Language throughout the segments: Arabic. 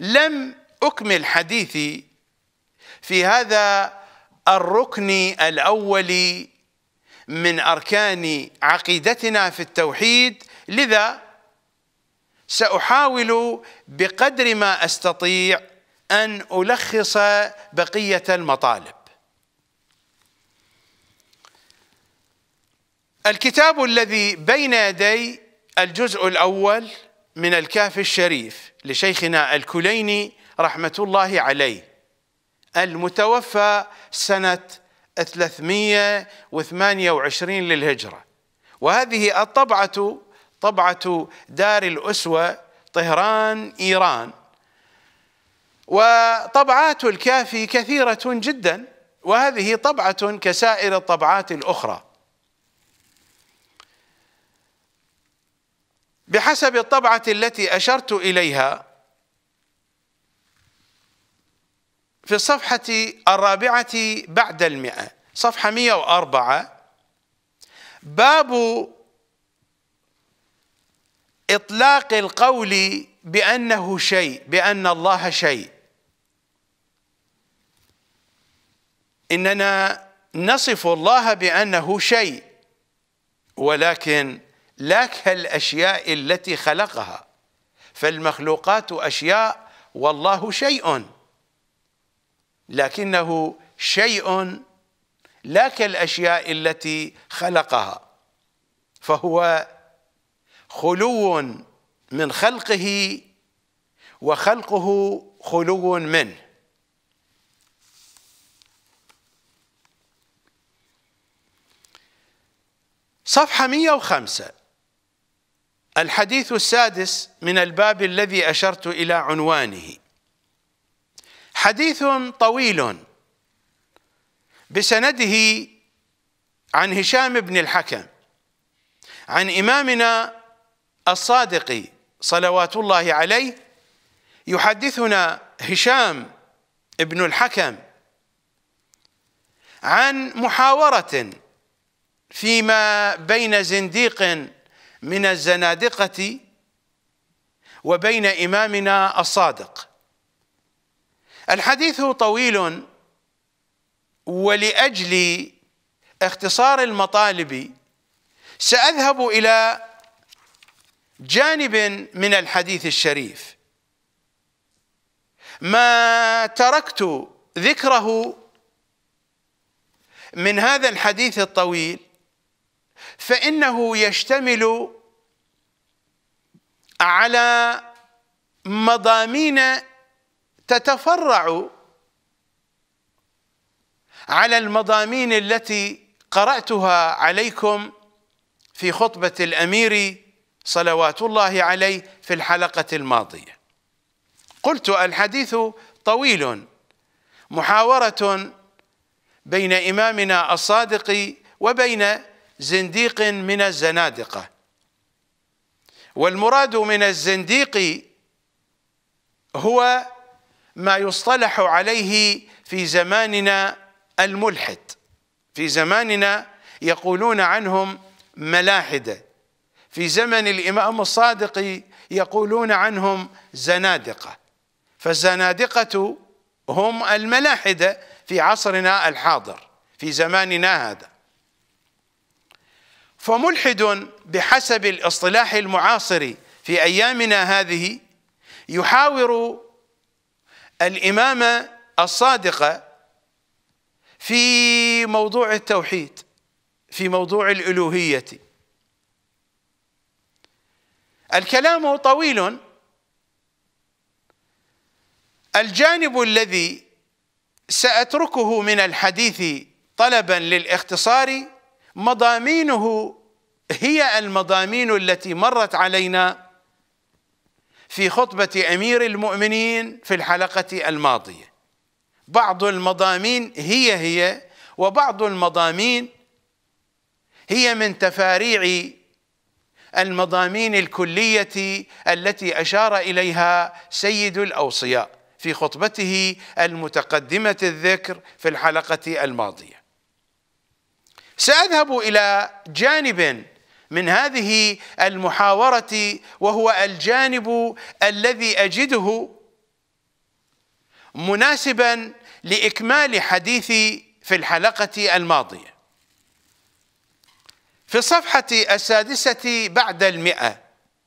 لم أكمل حديثي في هذا الركن الأول من أركان عقيدتنا في التوحيد لذا سأحاول بقدر ما أستطيع أن ألخص بقية المطالب الكتاب الذي بين يدي الجزء الأول من الكاف الشريف لشيخنا الكليني رحمة الله عليه المتوفى سنة 328 للهجرة وهذه الطبعة طبعة دار الأسوة طهران إيران وطبعات الكافي كثيرة جدا وهذه طبعة كسائر الطبعات الأخرى بحسب الطبعة التي أشرت إليها في الصفحة الرابعة بعد المئة صفحة 104 باب إطلاق القول بأنه شيء بأن الله شيء إننا نصف الله بأنه شيء ولكن لا كالاشياء التي خلقها فالمخلوقات اشياء والله شيء لكنه شيء لا كالاشياء التي خلقها فهو خلو من خلقه وخلقه خلو منه صفحه 105 الحديث السادس من الباب الذي أشرت إلى عنوانه حديث طويل بسنده عن هشام بن الحكم عن إمامنا الصادق صلوات الله عليه يحدثنا هشام بن الحكم عن محاورة فيما بين زنديق من الزنادقة وبين إمامنا الصادق الحديث طويل ولأجل اختصار المطالب سأذهب إلى جانب من الحديث الشريف ما تركت ذكره من هذا الحديث الطويل فإنه يشتمل على مضامين تتفرع على المضامين التي قرأتها عليكم في خطبة الأمير صلوات الله عليه في الحلقة الماضية قلت الحديث طويل محاورة بين إمامنا الصادق وبين زنديق من الزنادقة والمراد من الزنديق هو ما يصطلح عليه في زماننا الملحد في زماننا يقولون عنهم ملاحده في زمن الامام الصادق يقولون عنهم زنادقه فالزنادقه هم الملاحده في عصرنا الحاضر في زماننا هذا فملحد بحسب الاصطلاح المعاصر في ايامنا هذه يحاور الامامه الصادقه في موضوع التوحيد في موضوع الالوهيه الكلام طويل الجانب الذي ساتركه من الحديث طلبا للاختصار مضامينه هي المضامين التي مرت علينا في خطبة أمير المؤمنين في الحلقة الماضية بعض المضامين هي هي وبعض المضامين هي من تفاريع المضامين الكلية التي أشار إليها سيد الأوصياء في خطبته المتقدمة الذكر في الحلقة الماضية سأذهب إلى جانب من هذه المحاورة وهو الجانب الذي أجده مناسبا لإكمال حديثي في الحلقة الماضية في الصفحة السادسة بعد المئة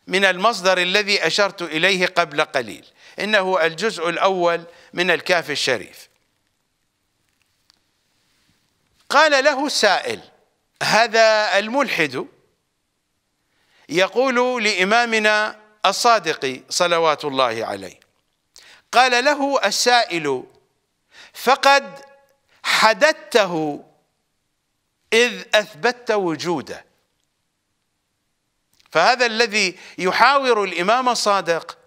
من المصدر الذي أشرت إليه قبل قليل إنه الجزء الأول من الكاف الشريف قال له السائل هذا الملحد يقول لإمامنا الصادق صلوات الله عليه قال له السائل فقد حددته إذ أثبتت وجوده فهذا الذي يحاور الإمام الصادق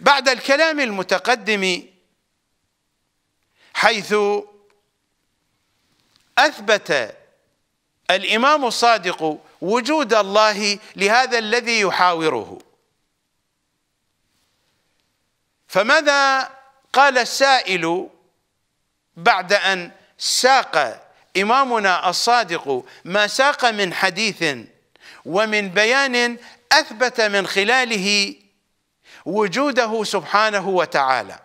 بعد الكلام المتقدم حيث أثبت الإمام الصادق وجود الله لهذا الذي يحاوره فماذا قال السائل بعد ان ساق امامنا الصادق ما ساق من حديث ومن بيان اثبت من خلاله وجوده سبحانه وتعالى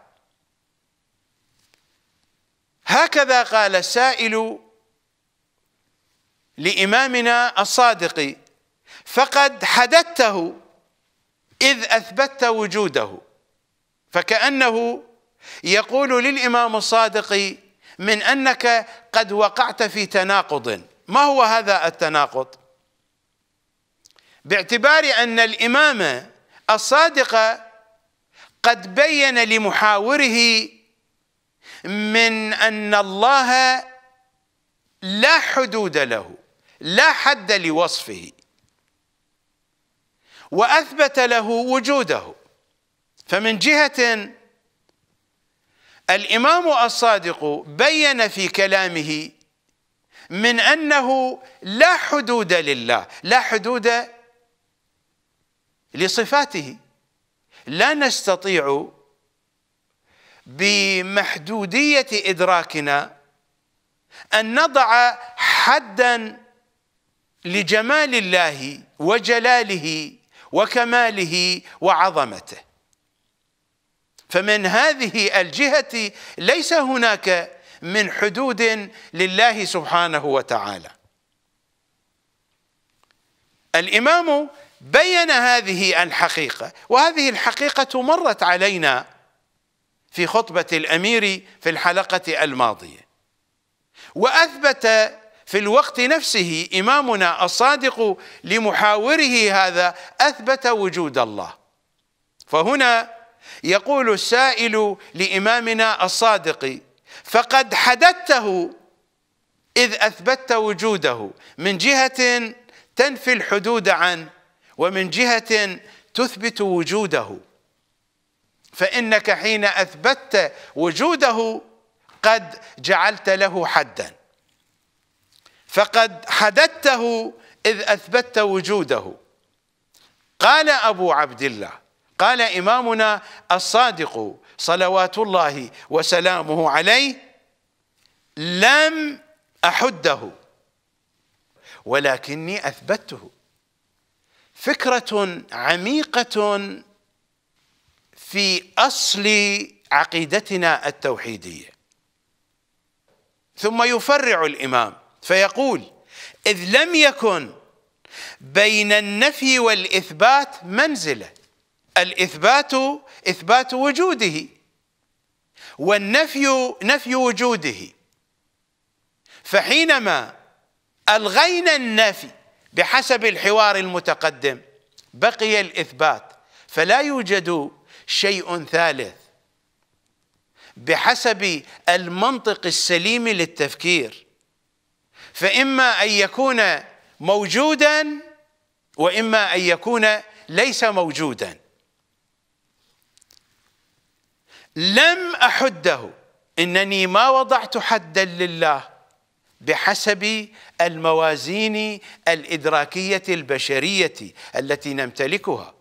هكذا قال السائل لإمامنا الصادق فقد حددته إذ أثبتت وجوده فكأنه يقول للإمام الصادق من أنك قد وقعت في تناقض ما هو هذا التناقض باعتبار أن الإمام الصادق قد بين لمحاوره من أن الله لا حدود له لا حد لوصفه واثبت له وجوده فمن جهه الامام الصادق بين في كلامه من انه لا حدود لله لا حدود لصفاته لا نستطيع بمحدوديه ادراكنا ان نضع حدا لجمال الله وجلاله وكماله وعظمته فمن هذه الجهة ليس هناك من حدود لله سبحانه وتعالى الإمام بين هذه الحقيقة وهذه الحقيقة مرت علينا في خطبة الأمير في الحلقة الماضية وأثبت في الوقت نفسه إمامنا الصادق لمحاوره هذا أثبت وجود الله فهنا يقول السائل لإمامنا الصادق فقد حددته إذ أثبتت وجوده من جهة تنفي الحدود عنه ومن جهة تثبت وجوده فإنك حين أثبتت وجوده قد جعلت له حداً فقد حددته إذ أثبتت وجوده قال أبو عبد الله قال إمامنا الصادق صلوات الله وسلامه عليه لم أحده ولكني أثبته فكرة عميقة في أصل عقيدتنا التوحيدية ثم يفرع الإمام فيقول إذ لم يكن بين النفي والإثبات منزلة الإثبات إثبات وجوده والنفي نفي وجوده فحينما ألغينا النفي بحسب الحوار المتقدم بقي الإثبات فلا يوجد شيء ثالث بحسب المنطق السليم للتفكير فإما أن يكون موجودا وإما أن يكون ليس موجودا لم أحده إنني ما وضعت حدا لله بحسب الموازين الإدراكية البشرية التي نمتلكها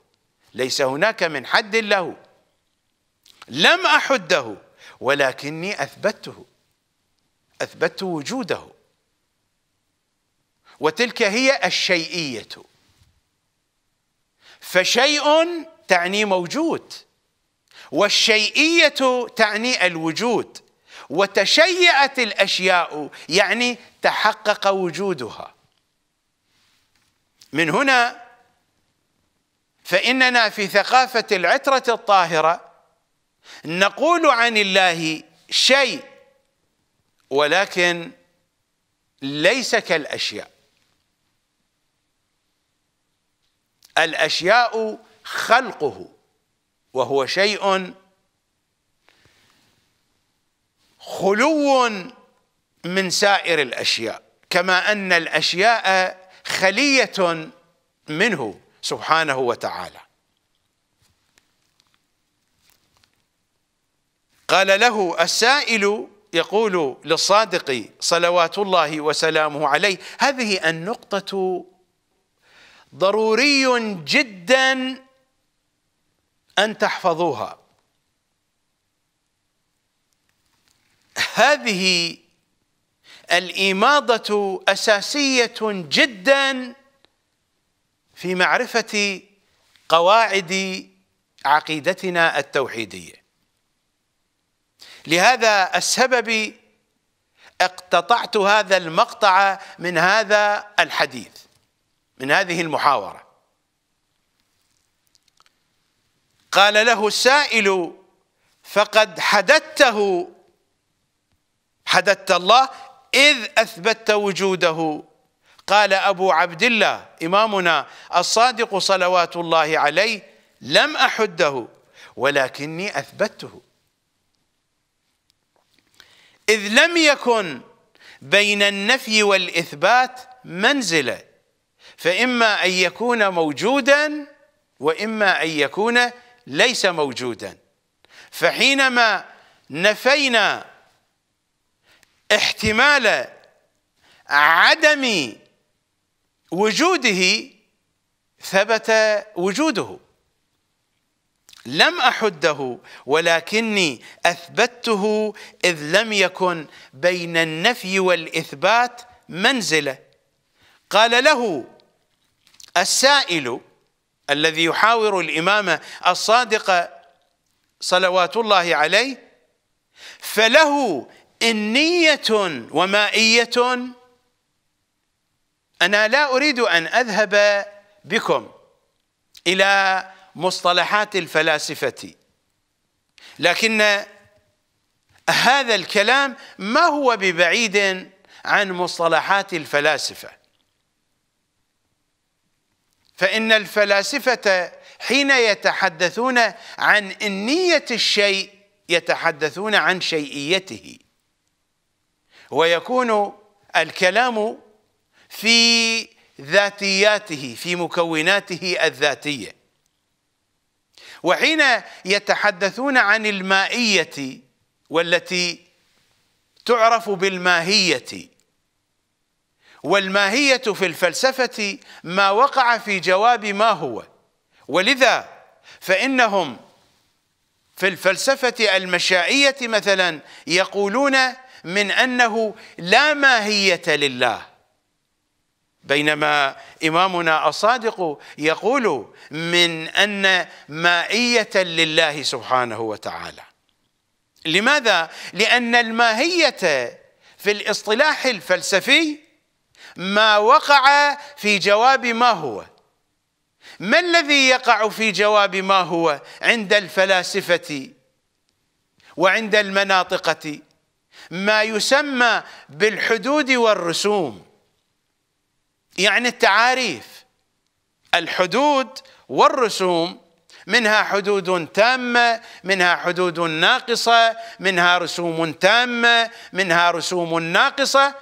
ليس هناك من حد له لم أحده ولكني أثبته أثبت وجوده وتلك هي الشيئية فشيء تعني موجود والشيئية تعني الوجود وتشيئت الأشياء يعني تحقق وجودها من هنا فإننا في ثقافة العترة الطاهرة نقول عن الله شيء ولكن ليس كالأشياء الاشياء خلقه وهو شيء خلو من سائر الاشياء كما ان الاشياء خليه منه سبحانه وتعالى قال له السائل يقول للصادق صلوات الله وسلامه عليه هذه النقطه ضروري جدا ان تحفظوها هذه الاماضه اساسيه جدا في معرفه قواعد عقيدتنا التوحيديه لهذا السبب اقتطعت هذا المقطع من هذا الحديث من هذه المحاورة قال له السائل فقد حددته حددت الله إذ أثبت وجوده قال أبو عبد الله إمامنا الصادق صلوات الله عليه لم أحده ولكني أثبته إذ لم يكن بين النفي والإثبات منزله فإما أن يكون موجودا وإما أن يكون ليس موجودا فحينما نفينا احتمال عدم وجوده ثبت وجوده لم احده ولكني اثبته اذ لم يكن بين النفي والاثبات منزله قال له السائل الذي يحاور الإمامة الصادقة صلوات الله عليه فله إنية ومائية أنا لا أريد أن أذهب بكم إلى مصطلحات الفلاسفة لكن هذا الكلام ما هو ببعيد عن مصطلحات الفلاسفه فإن الفلاسفة حين يتحدثون عن إنية الشيء يتحدثون عن شيئيته ويكون الكلام في ذاتياته في مكوناته الذاتيه وحين يتحدثون عن المائيه والتي تعرف بالماهيه والماهية في الفلسفة ما وقع في جواب ما هو ولذا فإنهم في الفلسفة المشائية مثلا يقولون من أنه لا ماهية لله بينما إمامنا الصادق يقول من أن مائية لله سبحانه وتعالى لماذا؟ لأن الماهية في الاصطلاح الفلسفي ما وقع في جواب ما هو ما الذي يقع في جواب ما هو عند الفلاسفة وعند المناطقة ما يسمى بالحدود والرسوم يعني التعاريف الحدود والرسوم منها حدود تامة منها حدود ناقصة منها رسوم تامة منها رسوم ناقصة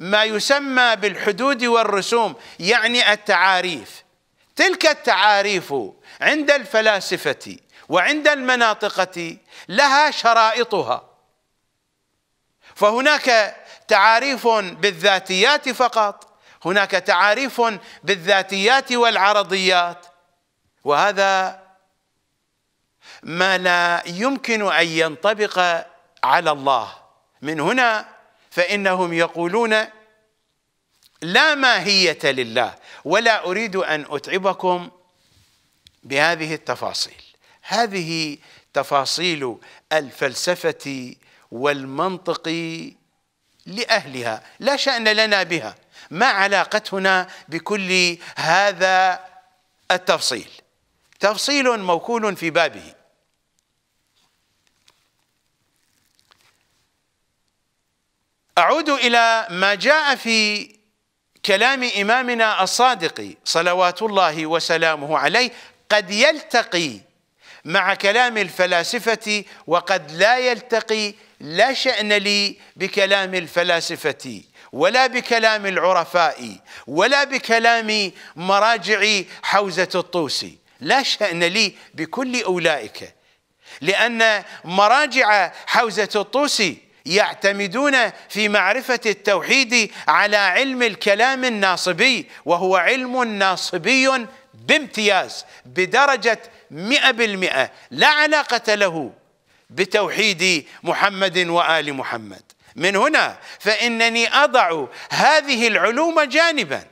ما يسمى بالحدود والرسوم يعني التعاريف تلك التعاريف عند الفلاسفة وعند المناطقة لها شرائطها فهناك تعاريف بالذاتيات فقط هناك تعاريف بالذاتيات والعرضيات وهذا ما لا يمكن ان ينطبق على الله من هنا فإنهم يقولون لا ماهية لله ولا أريد أن أتعبكم بهذه التفاصيل هذه تفاصيل الفلسفة والمنطق لأهلها لا شأن لنا بها ما علاقتنا بكل هذا التفصيل تفصيل موكول في بابه أعود إلى ما جاء في كلام إمامنا الصادق صلوات الله وسلامه عليه قد يلتقي مع كلام الفلاسفة وقد لا يلتقي لا شأن لي بكلام الفلاسفة ولا بكلام العرفاء ولا بكلام مراجع حوزة الطوسي لا شأن لي بكل أولئك لأن مراجع حوزة الطوسي يعتمدون في معرفة التوحيد على علم الكلام الناصبي وهو علم ناصبي بامتياز بدرجة مئة بالمئة لا علاقة له بتوحيد محمد وآل محمد من هنا فإنني أضع هذه العلوم جانبا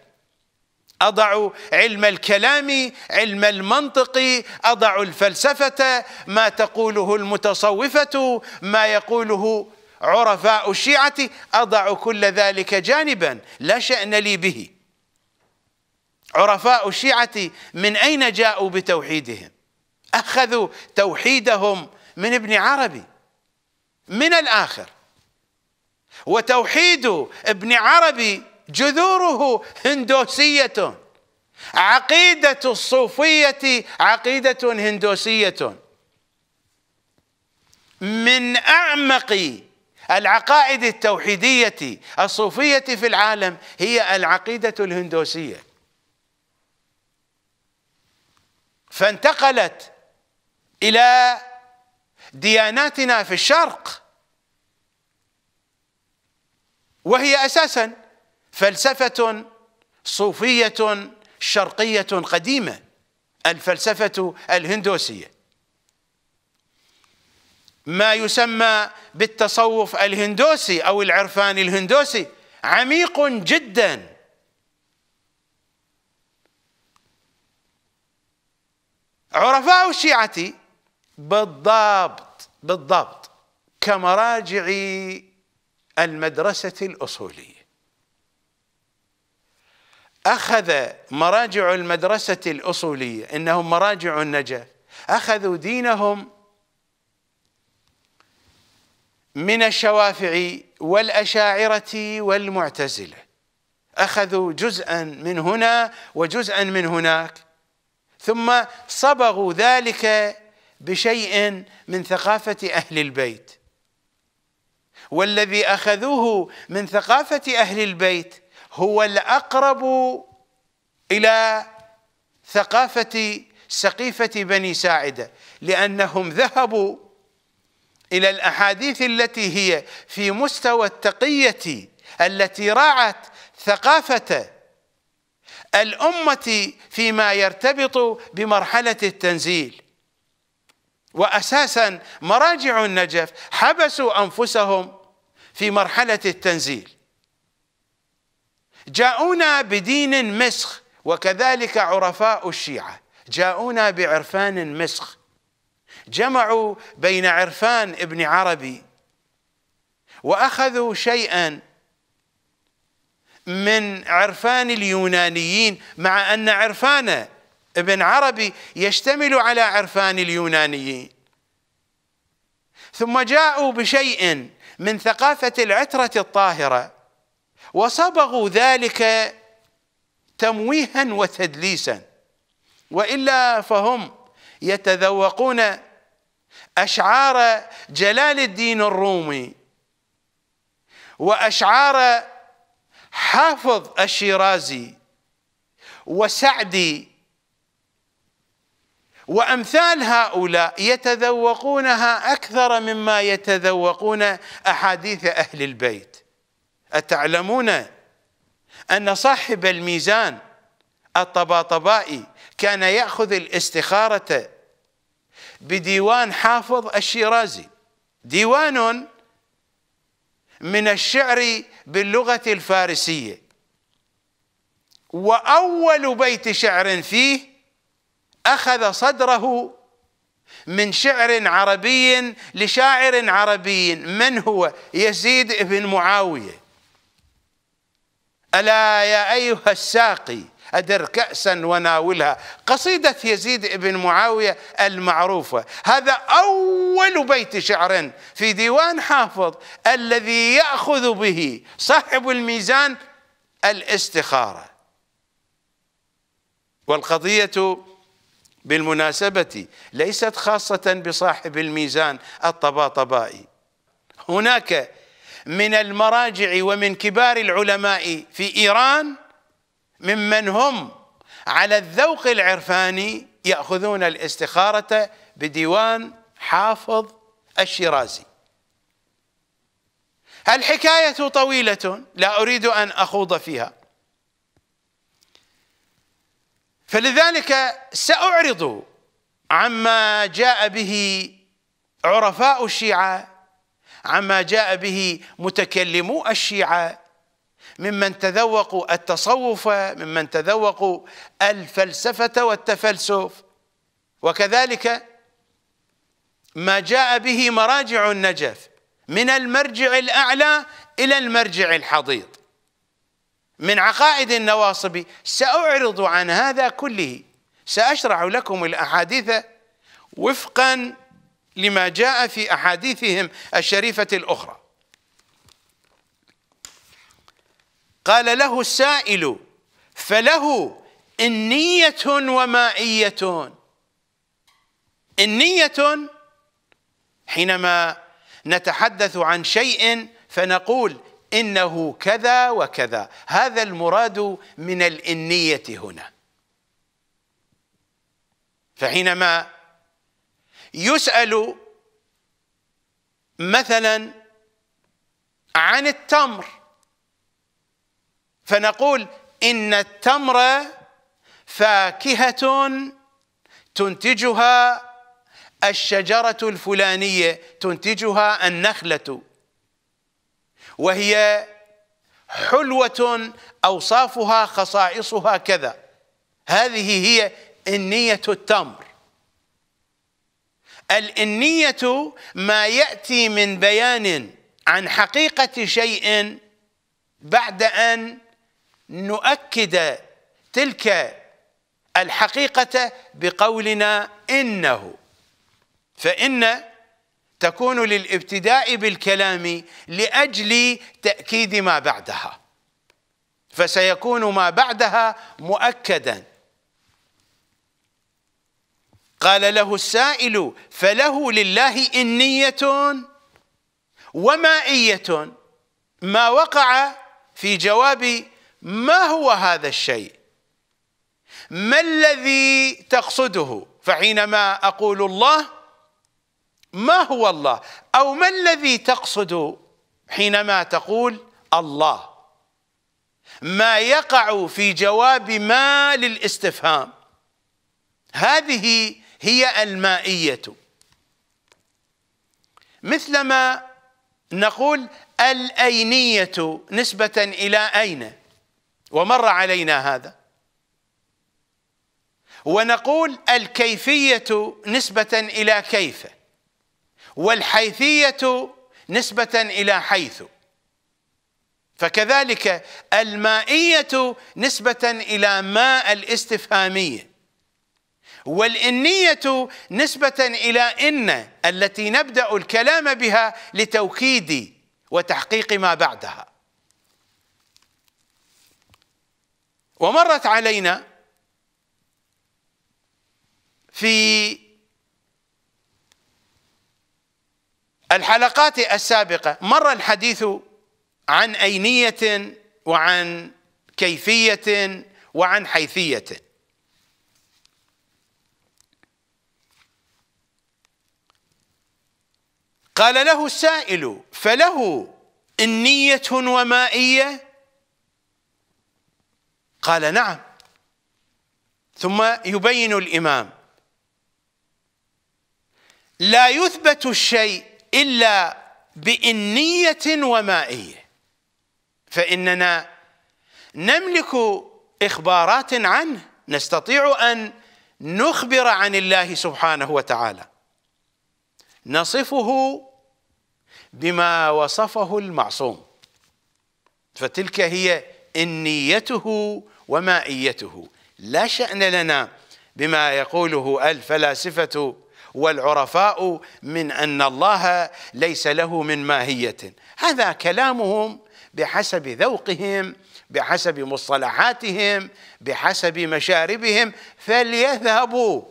أضع علم الكلام علم المنطق أضع الفلسفة ما تقوله المتصوفة ما يقوله عرفاء الشيعة أضع كل ذلك جانبا لا شأن لي به عرفاء الشيعة من أين جاءوا بتوحيدهم أخذوا توحيدهم من ابن عربي من الآخر وتوحيد ابن عربي جذوره هندوسية عقيدة الصوفية عقيدة هندوسية من أعمق العقائد التوحيدية الصوفية في العالم هي العقيدة الهندوسية فانتقلت إلى دياناتنا في الشرق وهي أساسا فلسفة صوفية شرقية قديمة الفلسفة الهندوسية ما يسمى بالتصوف الهندوسي او العرفان الهندوسي عميق جدا عرفاء الشيعة بالضبط بالضبط كمراجع المدرسة الأصولية أخذ مراجع المدرسة الأصولية إنهم مراجع النجف أخذوا دينهم من الشوافع والأشاعرة والمعتزلة أخذوا جزءا من هنا وجزءا من هناك ثم صبغوا ذلك بشيء من ثقافة أهل البيت والذي أخذوه من ثقافة أهل البيت هو الأقرب إلى ثقافة سقيفة بني ساعدة لأنهم ذهبوا إلى الأحاديث التي هي في مستوى التقية التي راعت ثقافة الأمة فيما يرتبط بمرحلة التنزيل وأساسا مراجع النجف حبسوا أنفسهم في مرحلة التنزيل جاءونا بدين مسخ وكذلك عرفاء الشيعة جاءونا بعرفان مسخ جمعوا بين عرفان ابن عربي واخذوا شيئا من عرفان اليونانيين مع ان عرفان ابن عربي يشتمل على عرفان اليونانيين ثم جاءوا بشيء من ثقافه العتره الطاهره وصبغوا ذلك تمويها وتدليسا والا فهم يتذوقون أشعار جلال الدين الرومي وأشعار حافظ الشيرازي وسعدي وامثال هؤلاء يتذوقونها اكثر مما يتذوقون احاديث اهل البيت اتعلمون ان صاحب الميزان الطباطبائي كان ياخذ الاستخاره بديوان حافظ الشيرازي ديوان من الشعر باللغة الفارسية وأول بيت شعر فيه أخذ صدره من شعر عربي لشاعر عربي من هو يزيد بن معاوية ألا يا أيها الساقي أدر كأسا وناولها قصيدة يزيد بن معاوية المعروفة هذا أول بيت شعر في ديوان حافظ الذي يأخذ به صاحب الميزان الاستخارة والقضية بالمناسبة ليست خاصة بصاحب الميزان الطباطبائي هناك من المراجع ومن كبار العلماء في إيران ممن هم على الذوق العرفاني يأخذون الاستخارة بديوان حافظ الشيرازي الحكاية طويلة لا أريد أن أخوض فيها فلذلك سأعرض عما جاء به عرفاء الشيعة عما جاء به متكلمو الشيعة ممن تذوقوا التصوف ممن تذوقوا الفلسفة والتفلسف وكذلك ما جاء به مراجع النجف من المرجع الأعلى إلى المرجع الحضيض من عقائد النواصب سأعرض عن هذا كله سأشرح لكم الأحاديث وفقا لما جاء في أحاديثهم الشريفة الأخرى قال له السائل فله إنية ومائية إنية حينما نتحدث عن شيء فنقول إنه كذا وكذا هذا المراد من الإنية هنا فحينما يسأل مثلا عن التمر فنقول إن التمر فاكهة تنتجها الشجرة الفلانية تنتجها النخلة وهي حلوة أوصافها خصائصها كذا هذه هي إنية التمر الإنية ما يأتي من بيان عن حقيقة شيء بعد أن نؤكد تلك الحقيقة بقولنا إنه فإن تكون للابتداء بالكلام لأجل تأكيد ما بعدها فسيكون ما بعدها مؤكدا قال له السائل فله لله إنية ومائية ما وقع في جواب ما هو هذا الشيء ما الذي تقصده فحينما أقول الله ما هو الله أو ما الذي تقصد حينما تقول الله ما يقع في جواب ما للاستفهام هذه هي المائية مثلما نقول الأينية نسبة إلى أين ومر علينا هذا ونقول الكيفية نسبة إلى كيف والحيثية نسبة إلى حيث فكذلك المائية نسبة إلى ما الاستفهامية والإنية نسبة إلى إن التي نبدأ الكلام بها لتوكيد وتحقيق ما بعدها ومرت علينا في الحلقات السابقة مر الحديث عن أينية وعن كيفية وعن حيثية قال له السائل فله النية ومائية قال نعم ثم يبين الامام لا يثبت الشيء الا بانيه ومائيه فاننا نملك اخبارات عنه نستطيع ان نخبر عن الله سبحانه وتعالى نصفه بما وصفه المعصوم فتلك هي إنيته ومائيته لا شأن لنا بما يقوله الفلاسفة والعرفاء من أن الله ليس له من ماهية هذا كلامهم بحسب ذوقهم بحسب مصطلحاتهم بحسب مشاربهم فليذهبوا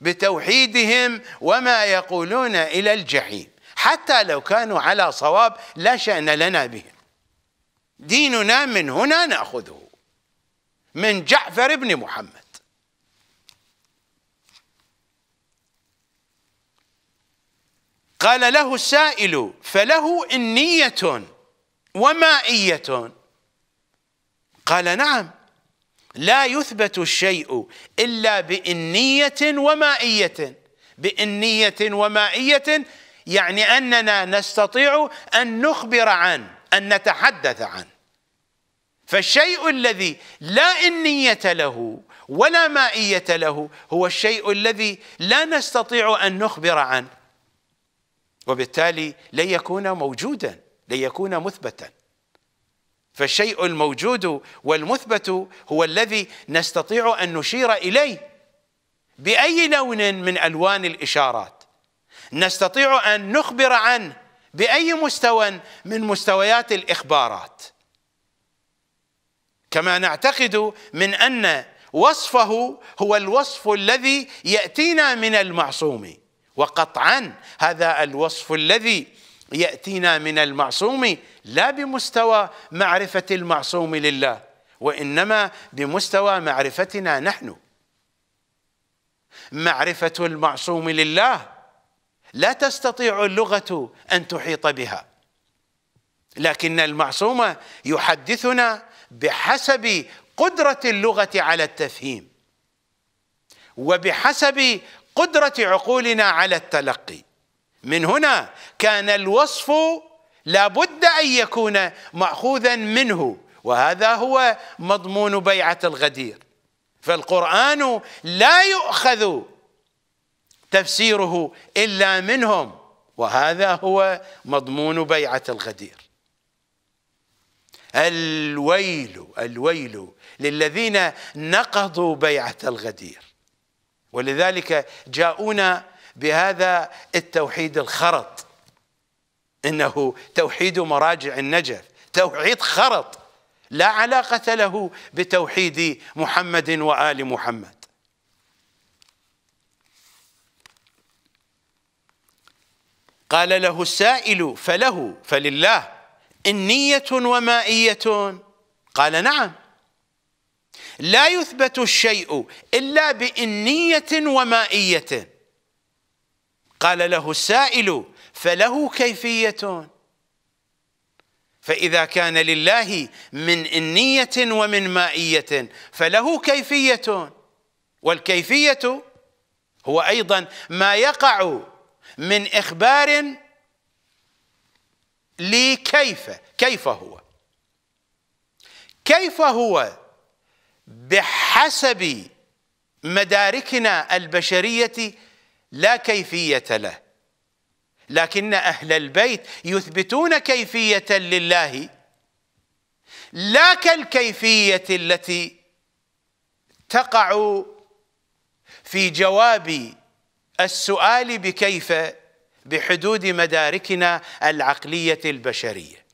بتوحيدهم وما يقولون إلى الجحيم حتى لو كانوا على صواب لا شأن لنا بهم ديننا من هنا ناخذه من جعفر بن محمد قال له السائل فله إنية ومائية قال نعم لا يثبت الشيء إلا بإنية ومائية بإنية ومائية يعني أننا نستطيع أن نخبر عن أن نتحدث عنه فالشيء الذي لا إنية له ولا مائية له هو الشيء الذي لا نستطيع أن نخبر عنه وبالتالي لن يكون موجودا لن يكون مثبتا فالشيء الموجود والمثبت هو الذي نستطيع أن نشير إليه بأي لون من ألوان الإشارات نستطيع أن نخبر عنه باي مستوى من مستويات الاخبارات كما نعتقد من ان وصفه هو الوصف الذي ياتينا من المعصوم وقطعا هذا الوصف الذي ياتينا من المعصوم لا بمستوى معرفه المعصوم لله وانما بمستوى معرفتنا نحن معرفه المعصوم لله لا تستطيع اللغة أن تحيط بها لكن المعصوم يحدثنا بحسب قدرة اللغة على التفهيم وبحسب قدرة عقولنا على التلقي من هنا كان الوصف لابد أن يكون مأخوذا منه وهذا هو مضمون بيعة الغدير فالقرآن لا يؤخذ تفسيره إلا منهم وهذا هو مضمون بيعة الغدير الويل الويل للذين نقضوا بيعة الغدير ولذلك جاءونا بهذا التوحيد الخرط إنه توحيد مراجع النجف توحيد خرط لا علاقة له بتوحيد محمد وآل محمد قال له السائل فله فلله إنية ومائية قال نعم لا يثبت الشيء إلا بإنية ومائية قال له السائل فله كيفية فإذا كان لله من إنية ومن مائية فله كيفية والكيفية هو أيضا ما يقع من إخبار لكيف كيف هو كيف هو بحسب مداركنا البشرية لا كيفية له لكن أهل البيت يثبتون كيفية لله لا كالكيفية التي تقع في جواب السؤال بكيف بحدود مداركنا العقليه البشريه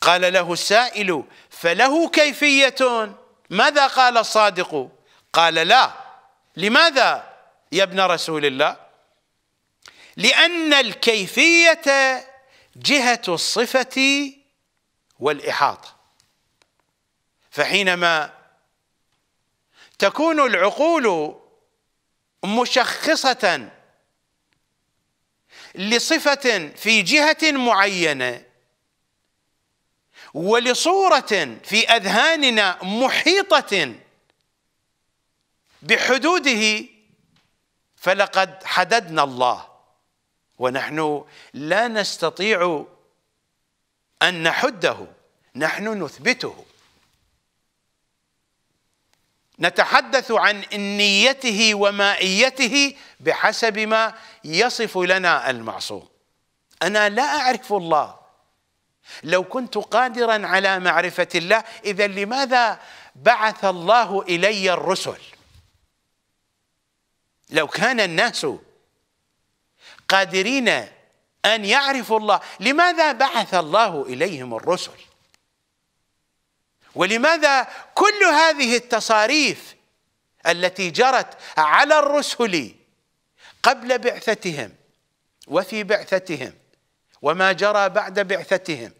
قال له السائل فله كيفيه ماذا قال الصادق قال لا لماذا يا ابن رسول الله لان الكيفيه جهه الصفه والاحاطه فحينما تكون العقول مشخصه لصفه في جهه معينه ولصوره في اذهاننا محيطه بحدوده فلقد حددنا الله ونحن لا نستطيع ان نحده نحن نثبته نتحدث عن إنيته ومائيته بحسب ما يصف لنا المعصوم أنا لا أعرف الله لو كنت قادرا على معرفة الله إذا لماذا بعث الله إلي الرسل لو كان الناس قادرين أن يعرفوا الله لماذا بعث الله إليهم الرسل ولماذا كل هذه التصاريف التي جرت على الرسل قبل بعثتهم وفي بعثتهم وما جرى بعد بعثتهم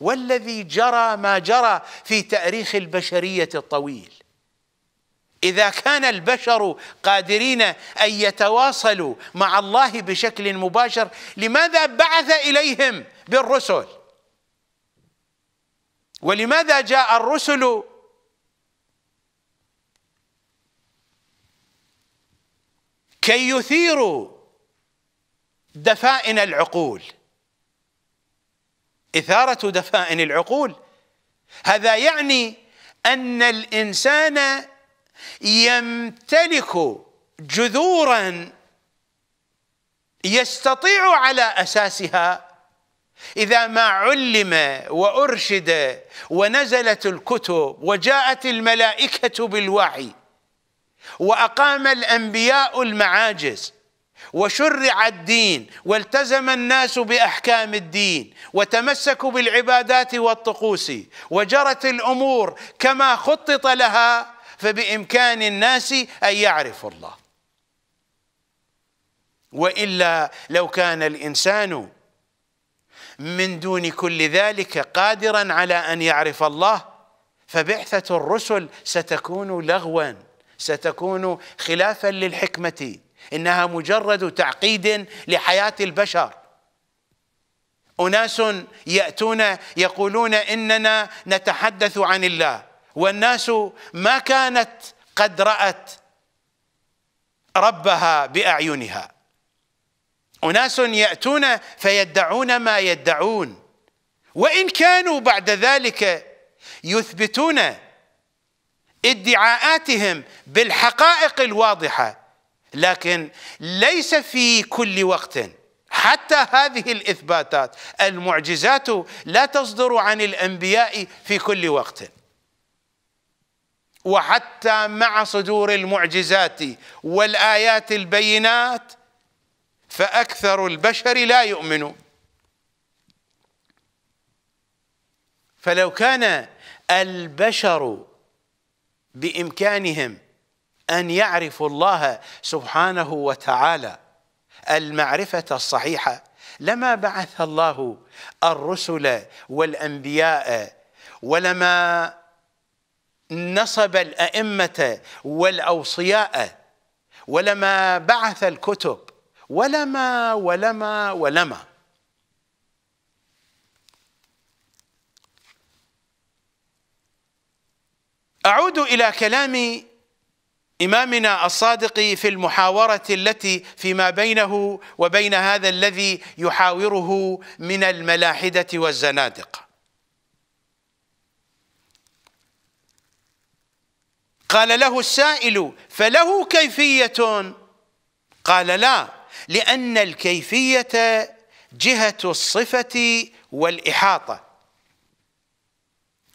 والذي جرى ما جرى في تاريخ البشريه الطويل اذا كان البشر قادرين ان يتواصلوا مع الله بشكل مباشر لماذا بعث اليهم بالرسل ولماذا جاء الرسل كي يثيروا دفائن العقول إثارة دفائن العقول هذا يعني أن الإنسان يمتلك جذورا يستطيع على أساسها إذا ما علم وأرشد ونزلت الكتب وجاءت الملائكة بالوعي وأقام الأنبياء المعاجز وشرع الدين والتزم الناس باحكام الدين وتمسكوا بالعبادات والطقوس وجرت الامور كما خطط لها فبامكان الناس ان يعرفوا الله والا لو كان الانسان من دون كل ذلك قادرا على ان يعرف الله فبعثه الرسل ستكون لغوا ستكون خلافا للحكمه انها مجرد تعقيد لحياه البشر اناس ياتون يقولون اننا نتحدث عن الله والناس ما كانت قد رات ربها باعينها أناس يأتون فيدعون ما يدعون وإن كانوا بعد ذلك يثبتون ادعاءاتهم بالحقائق الواضحة لكن ليس في كل وقت حتى هذه الإثباتات المعجزات لا تصدر عن الأنبياء في كل وقت وحتى مع صدور المعجزات والآيات البينات فأكثر البشر لا يؤمنون فلو كان البشر بإمكانهم أن يعرفوا الله سبحانه وتعالى المعرفة الصحيحة لما بعث الله الرسل والأنبياء ولما نصب الأئمة والأوصياء ولما بعث الكتب ولما ولما ولما أعود إلى كلام إمامنا الصادق في المحاورة التي فيما بينه وبين هذا الذي يحاوره من الملاحدة والزنادقة قال له السائل فله كيفية قال لا لأن الكيفية جهة الصفة والإحاطة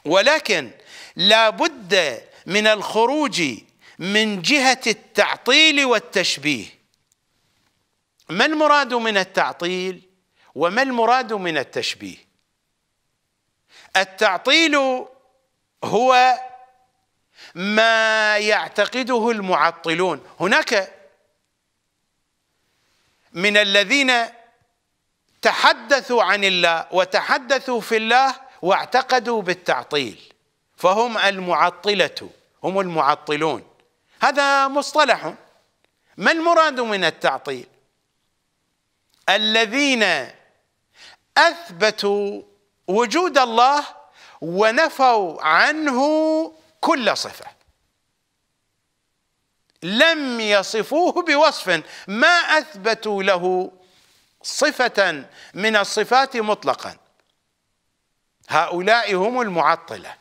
ولكن لا بد من الخروج من جهة التعطيل والتشبيه ما المراد من التعطيل وما المراد من التشبيه التعطيل هو ما يعتقده المعطلون هناك من الذين تحدثوا عن الله وتحدثوا في الله واعتقدوا بالتعطيل فهم المعطلة هم المعطلون هذا مصطلح ما المراد من التعطيل الذين اثبتوا وجود الله ونفوا عنه كل صفه لم يصفوه بوصف ما اثبتوا له صفه من الصفات مطلقا هؤلاء هم المعطله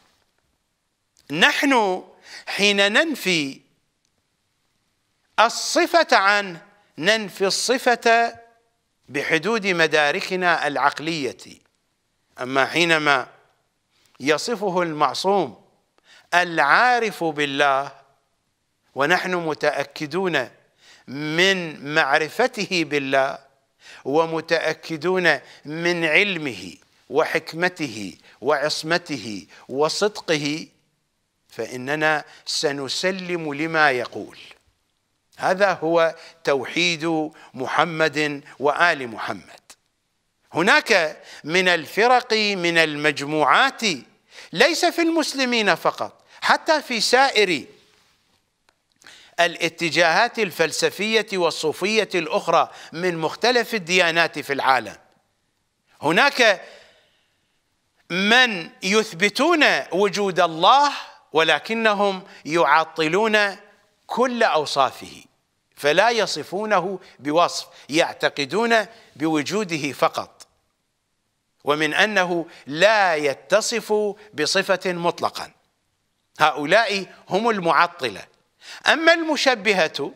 نحن حين ننفي الصفه عنه ننفي الصفه بحدود مداركنا العقليه اما حينما يصفه المعصوم العارف بالله ونحن متاكدون من معرفته بالله ومتاكدون من علمه وحكمته وعصمته وصدقه فاننا سنسلم لما يقول هذا هو توحيد محمد وال محمد هناك من الفرق من المجموعات ليس في المسلمين فقط حتى في سائر الاتجاهات الفلسفية والصوفية الأخرى من مختلف الديانات في العالم هناك من يثبتون وجود الله ولكنهم يعطلون كل أوصافه فلا يصفونه بوصف يعتقدون بوجوده فقط ومن أنه لا يتصف بصفة مطلقا هؤلاء هم المعطلة أما المشبهة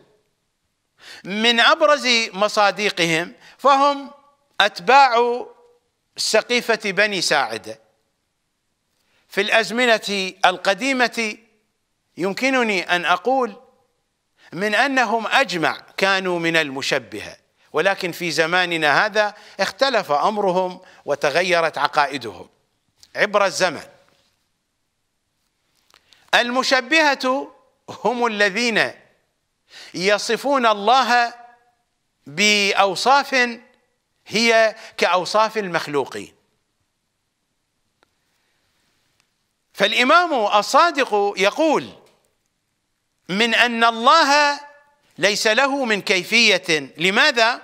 من أبرز مصادقهم فهم أتباع سقيفة بني ساعدة في الأزمنة القديمة يمكنني أن أقول من أنهم أجمع كانوا من المشبهة ولكن في زماننا هذا اختلف أمرهم وتغيرت عقائدهم عبر الزمن المشبهة هم الذين يصفون الله باوصاف هي كاوصاف المخلوقين فالامام الصادق يقول من ان الله ليس له من كيفيه لماذا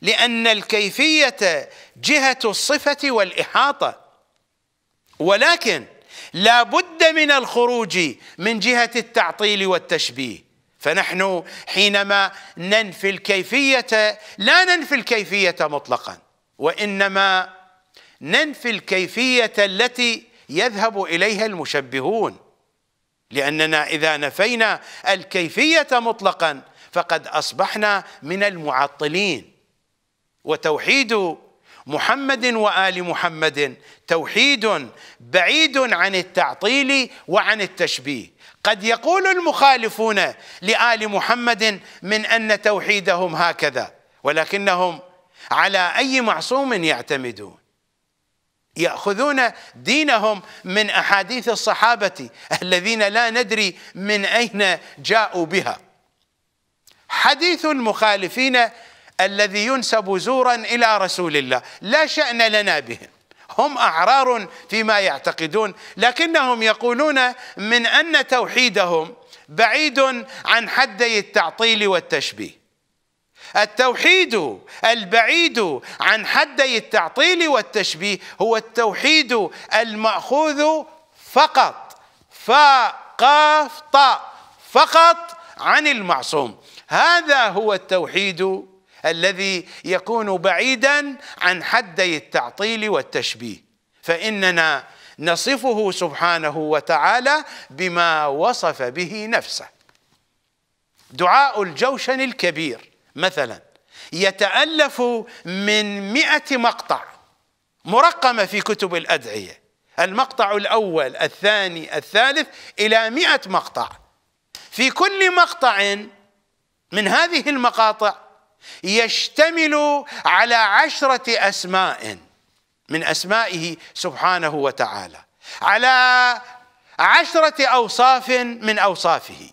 لان الكيفيه جهه الصفه والاحاطه ولكن لا بد من الخروج من جهة التعطيل والتشبيه فنحن حينما ننفي الكيفية لا ننفي الكيفية مطلقا وإنما ننفي الكيفية التي يذهب إليها المشبهون لأننا إذا نفينا الكيفية مطلقا فقد أصبحنا من المعطلين وتوحيد محمد وال محمد توحيد بعيد عن التعطيل وعن التشبيه قد يقول المخالفون لال محمد من ان توحيدهم هكذا ولكنهم على اي معصوم يعتمدون ياخذون دينهم من احاديث الصحابه الذين لا ندري من اين جاءوا بها حديث المخالفين الذي ينسب زورا إلى رسول الله لا شأن لنا بهم هم أعرار فيما يعتقدون لكنهم يقولون من أن توحيدهم بعيد عن حدي التعطيل والتشبيه التوحيد البعيد عن حدي التعطيل والتشبيه هو التوحيد المأخوذ فقط فقاف طاء فقط عن المعصوم هذا هو التوحيد الذي يكون بعيدا عن حدي التعطيل والتشبيه فاننا نصفه سبحانه وتعالى بما وصف به نفسه دعاء الجوشن الكبير مثلا يتالف من مئة مقطع مرقمه في كتب الادعيه المقطع الاول الثاني الثالث الى مئة مقطع في كل مقطع من هذه المقاطع يشتمل على عشرة أسماء من أسمائه سبحانه وتعالى على عشرة أوصاف من أوصافه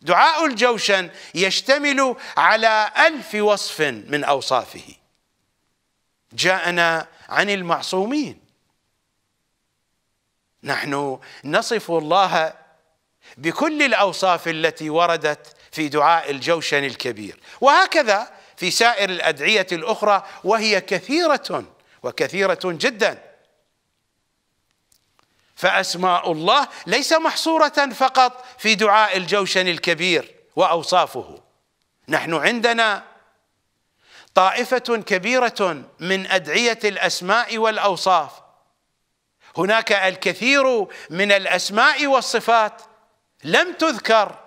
دعاء الجوشن يشتمل على ألف وصف من أوصافه جاءنا عن المعصومين نحن نصف الله بكل الأوصاف التي وردت في دعاء الجوشن الكبير وهكذا في سائر الأدعية الأخرى وهي كثيرة وكثيرة جدا فأسماء الله ليس محصورة فقط في دعاء الجوشن الكبير وأوصافه نحن عندنا طائفة كبيرة من أدعية الأسماء والأوصاف هناك الكثير من الأسماء والصفات لم تذكر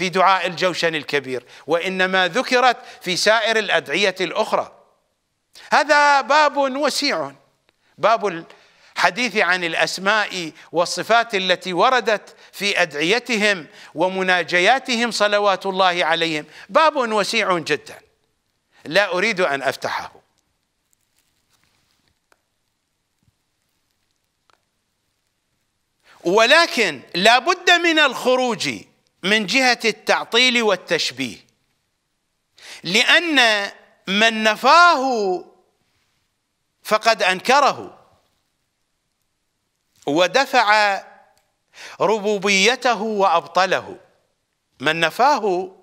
في دعاء الجوشن الكبير وانما ذكرت في سائر الادعيه الاخرى هذا باب وسيع باب الحديث عن الاسماء والصفات التي وردت في ادعيتهم ومناجياتهم صلوات الله عليهم باب وسيع جدا لا اريد ان افتحه ولكن لا بد من الخروج من جهة التعطيل والتشبيه لأن من نفاه فقد أنكره ودفع ربوبيته وأبطله من نفاه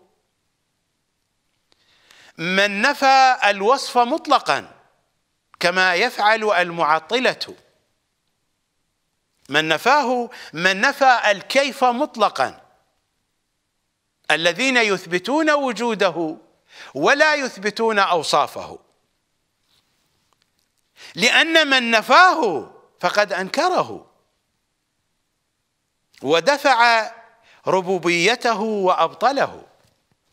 من نفى الوصف مطلقا كما يفعل المعطلة من نفاه من نفى الكيف مطلقا الذين يثبتون وجوده ولا يثبتون اوصافه لان من نفاه فقد انكره ودفع ربوبيته وابطله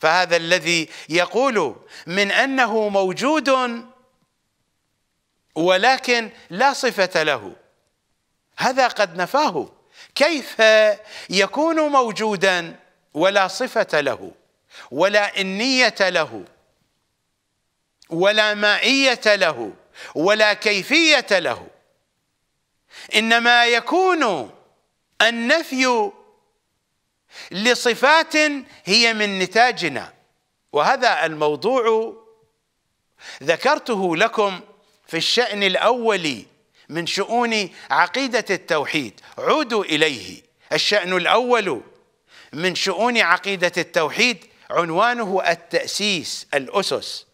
فهذا الذي يقول من انه موجود ولكن لا صفه له هذا قد نفاه كيف يكون موجودا ولا صفة له ولا إنية له ولا مائية له ولا كيفية له إنما يكون النفي لصفات هي من نتاجنا وهذا الموضوع ذكرته لكم في الشأن الأول من شؤون عقيدة التوحيد عودوا إليه الشأن الأول من شؤون عقيدة التوحيد عنوانه التأسيس الأسس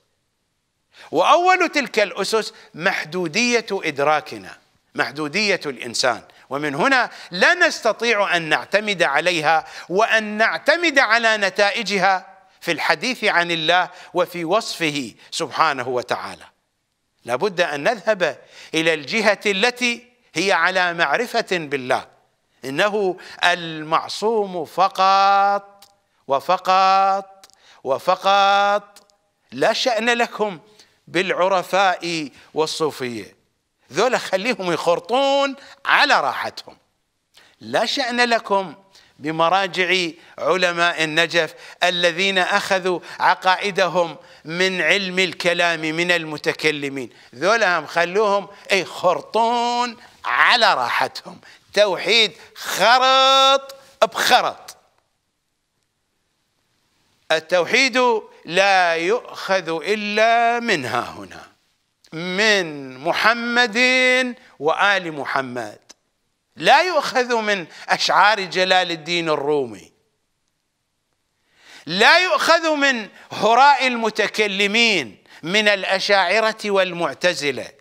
وأول تلك الأسس محدودية إدراكنا محدودية الإنسان ومن هنا لا نستطيع أن نعتمد عليها وأن نعتمد على نتائجها في الحديث عن الله وفي وصفه سبحانه وتعالى لابد أن نذهب إلى الجهة التي هي على معرفة بالله إنه المعصوم فقط وفقط وفقط لا شأن لكم بالعرفاء والصوفية ذولا خليهم يخرطون على راحتهم لا شأن لكم بمراجع علماء النجف الذين أخذوا عقائدهم من علم الكلام من المتكلمين ذولا هم خلوهم يخرطون على راحتهم توحيد خرط بخرط التوحيد لا يؤخذ إلا منها هنا من محمد وآل محمد لا يؤخذ من أشعار جلال الدين الرومي لا يؤخذ من هراء المتكلمين من الأشاعرة والمعتزلة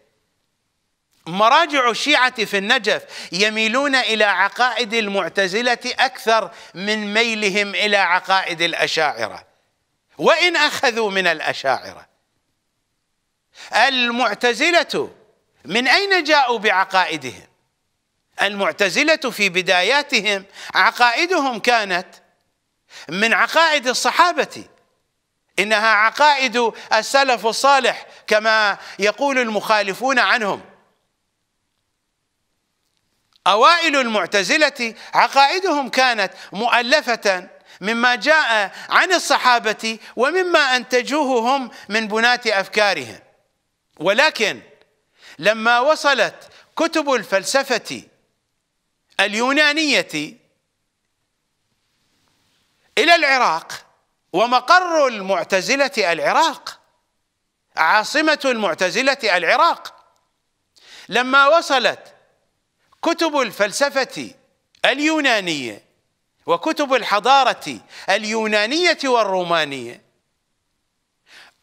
مراجع الشيعة في النجف يميلون إلى عقائد المعتزلة أكثر من ميلهم إلى عقائد الأشاعرة وإن أخذوا من الأشاعرة المعتزلة من أين جاءوا بعقائدهم المعتزلة في بداياتهم عقائدهم كانت من عقائد الصحابة إنها عقائد السلف الصالح كما يقول المخالفون عنهم أوائل المعتزلة عقائدهم كانت مؤلفة مما جاء عن الصحابة ومما أنتجوه هم من بناة أفكارهم ولكن لما وصلت كتب الفلسفة اليونانية إلى العراق ومقر المعتزلة العراق عاصمة المعتزلة العراق لما وصلت كتب الفلسفة اليونانية وكتب الحضارة اليونانية والرومانية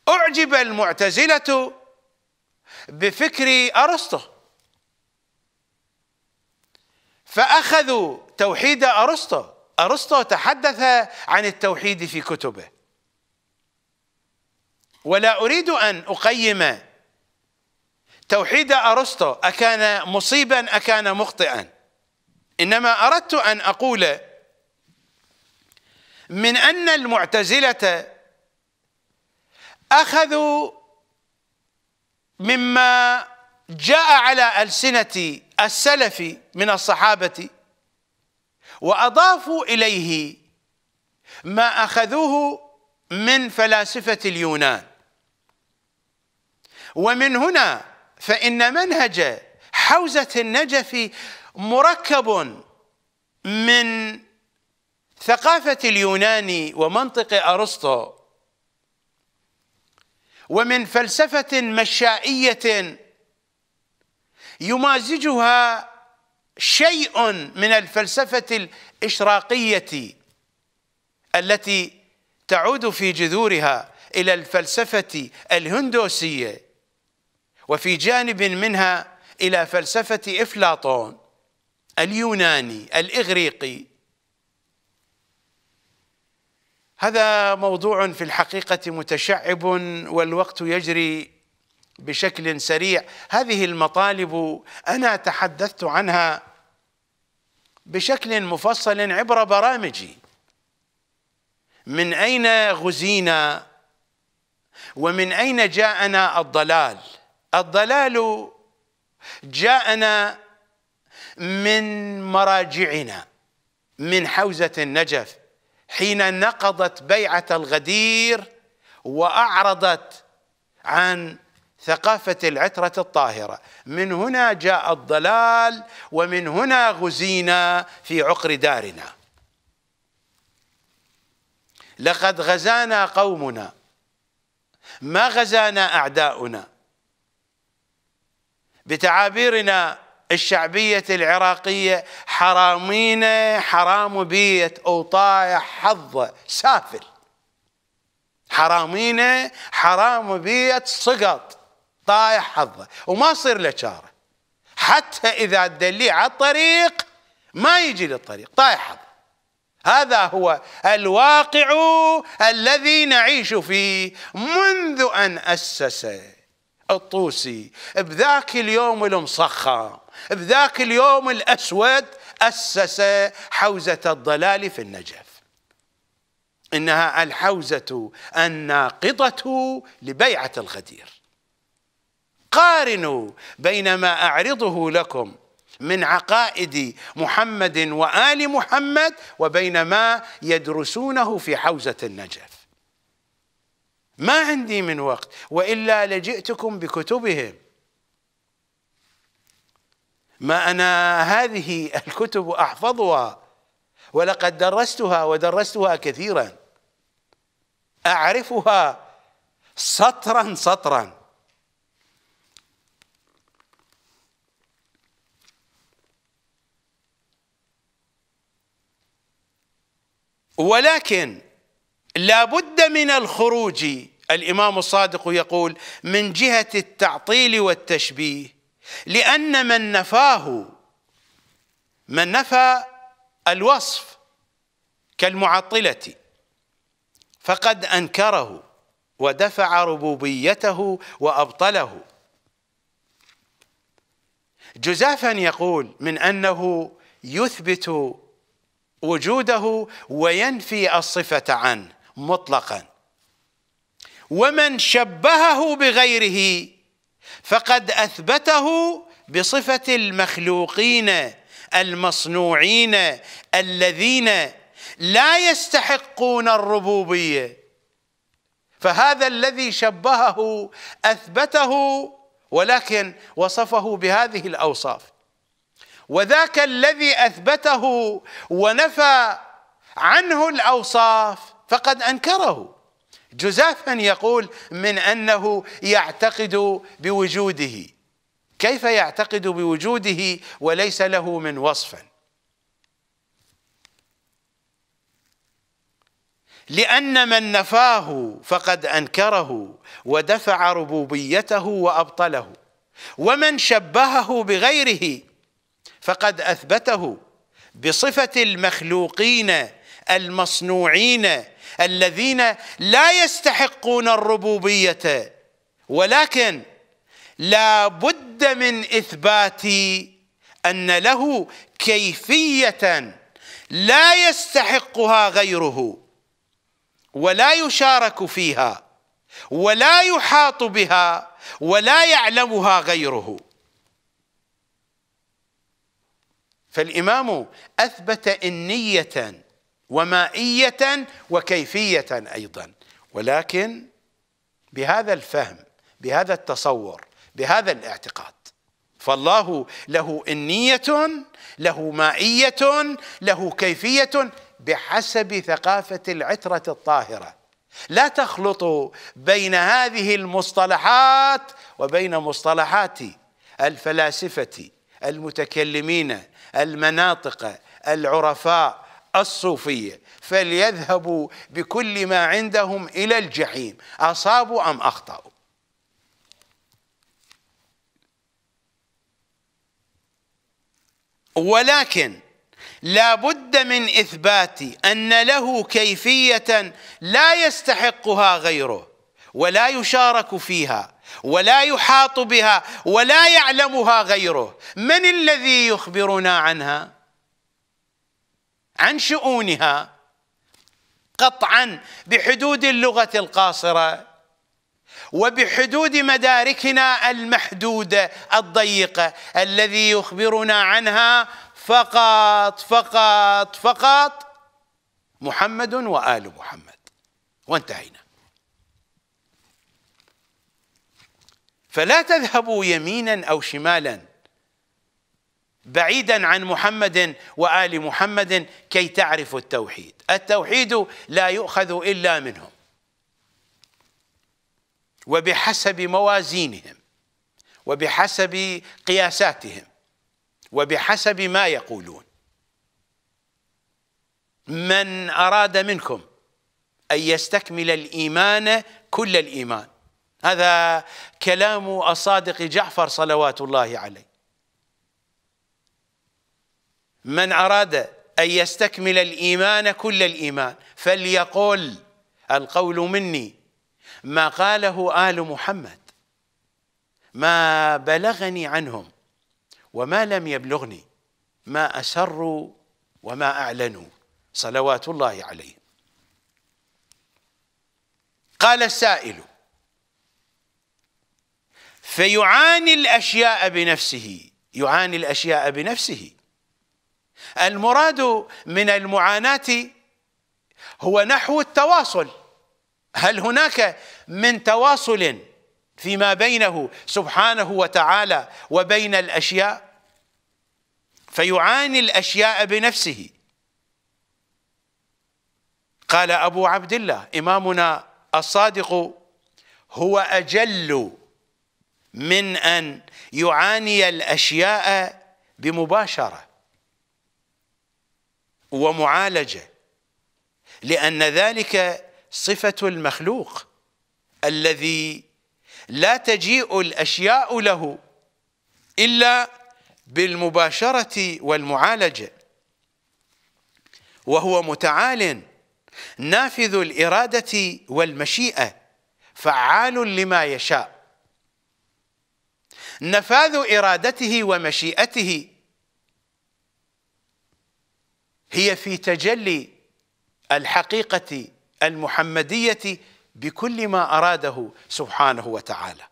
أعجب المعتزلة بفكر أرسطو فأخذوا توحيد أرسطو أرسطو تحدث عن التوحيد في كتبه ولا أريد أن أقيم توحيد ارسطو اكان مصيبا اكان مخطئا انما اردت ان اقول من ان المعتزله اخذوا مما جاء على السنه السلف من الصحابه واضافوا اليه ما اخذوه من فلاسفه اليونان ومن هنا فإن منهج حوزة النجف مركب من ثقافة اليونان ومنطق أرسطو ومن فلسفة مشائية يمازجها شيء من الفلسفة الإشراقية التي تعود في جذورها إلى الفلسفة الهندوسية وفي جانب منها إلى فلسفة إفلاطون اليوناني الإغريقي هذا موضوع في الحقيقة متشعب والوقت يجري بشكل سريع هذه المطالب أنا تحدثت عنها بشكل مفصل عبر برامجي من أين غزينا ومن أين جاءنا الضلال الضلال جاءنا من مراجعنا من حوزة النجف حين نقضت بيعة الغدير وأعرضت عن ثقافة العترة الطاهرة من هنا جاء الضلال ومن هنا غزينا في عقر دارنا لقد غزانا قومنا ما غزانا أعداؤنا بتعابيرنا الشعبية العراقية حرامينا حرام بيت أو حظة سافل حرامينا حرام بيت سقط طايح حظه وما صير له شاره حتى إذا دليه على الطريق ما يجي للطريق طايح حظه هذا هو الواقع الذي نعيش فيه منذ أن أسس الطوسي بذاك اليوم المصخم بذاك اليوم الأسود أسس حوزة الضلال في النجف إنها الحوزة الناقضة لبيعة الغدير قارنوا بين ما أعرضه لكم من عقائد محمد وآل محمد وبين ما يدرسونه في حوزة النجف ما عندي من وقت والا لجئتكم بكتبهم ما انا هذه الكتب احفظها ولقد درستها ودرستها كثيرا اعرفها سطرا سطرا ولكن لا بد من الخروج الإمام الصادق يقول من جهة التعطيل والتشبيه لأن من نفاه من نفى الوصف كالمعطلة فقد أنكره ودفع ربوبيته وأبطله جزافا يقول من أنه يثبت وجوده وينفي الصفة عنه مطلقا ومن شبهه بغيره فقد اثبته بصفه المخلوقين المصنوعين الذين لا يستحقون الربوبيه فهذا الذي شبهه اثبته ولكن وصفه بهذه الاوصاف وذاك الذي اثبته ونفى عنه الاوصاف فقد انكره جزافا يقول من انه يعتقد بوجوده كيف يعتقد بوجوده وليس له من وصف لان من نفاه فقد انكره ودفع ربوبيته وابطله ومن شبهه بغيره فقد اثبته بصفه المخلوقين المصنوعين الذين لا يستحقون الربوبيه ولكن لا بد من اثبات ان له كيفيه لا يستحقها غيره ولا يشارك فيها ولا يحاط بها ولا يعلمها غيره فالامام اثبت انيه ومائية وكيفية أيضا ولكن بهذا الفهم بهذا التصور بهذا الاعتقاد فالله له إنية له مائية له كيفية بحسب ثقافة العترة الطاهرة لا تخلط بين هذه المصطلحات وبين مصطلحات الفلاسفة المتكلمين المناطق العرفاء الصوفية فليذهبوا بكل ما عندهم إلى الجحيم أصابوا أم أخطأوا ولكن لا بد من إثبات أن له كيفية لا يستحقها غيره ولا يشارك فيها ولا يحاط بها ولا يعلمها غيره من الذي يخبرنا عنها؟ عن شؤونها قطعا بحدود اللغه القاصره وبحدود مداركنا المحدوده الضيقه الذي يخبرنا عنها فقط فقط فقط محمد وال محمد وانتهينا فلا تذهبوا يمينا او شمالا بعيدا عن محمد وال محمد كي تعرفوا التوحيد التوحيد لا يؤخذ الا منهم وبحسب موازينهم وبحسب قياساتهم وبحسب ما يقولون من اراد منكم ان يستكمل الايمان كل الايمان هذا كلام الصادق جعفر صلوات الله عليه من أراد أن يستكمل الإيمان كل الإيمان فليقول القول مني ما قاله آل محمد ما بلغني عنهم وما لم يبلغني ما أسروا وما أعلنوا صلوات الله عليهم قال السائل فيعاني الأشياء بنفسه يعاني الأشياء بنفسه المراد من المعاناة هو نحو التواصل هل هناك من تواصل فيما بينه سبحانه وتعالى وبين الأشياء فيعاني الأشياء بنفسه قال أبو عبد الله إمامنا الصادق هو أجل من أن يعاني الأشياء بمباشرة ومعالجه لان ذلك صفه المخلوق الذي لا تجيء الاشياء له الا بالمباشره والمعالجه وهو متعال نافذ الاراده والمشيئه فعال لما يشاء نفاذ ارادته ومشيئته هي في تجلي الحقيقة المحمدية بكل ما أراده سبحانه وتعالى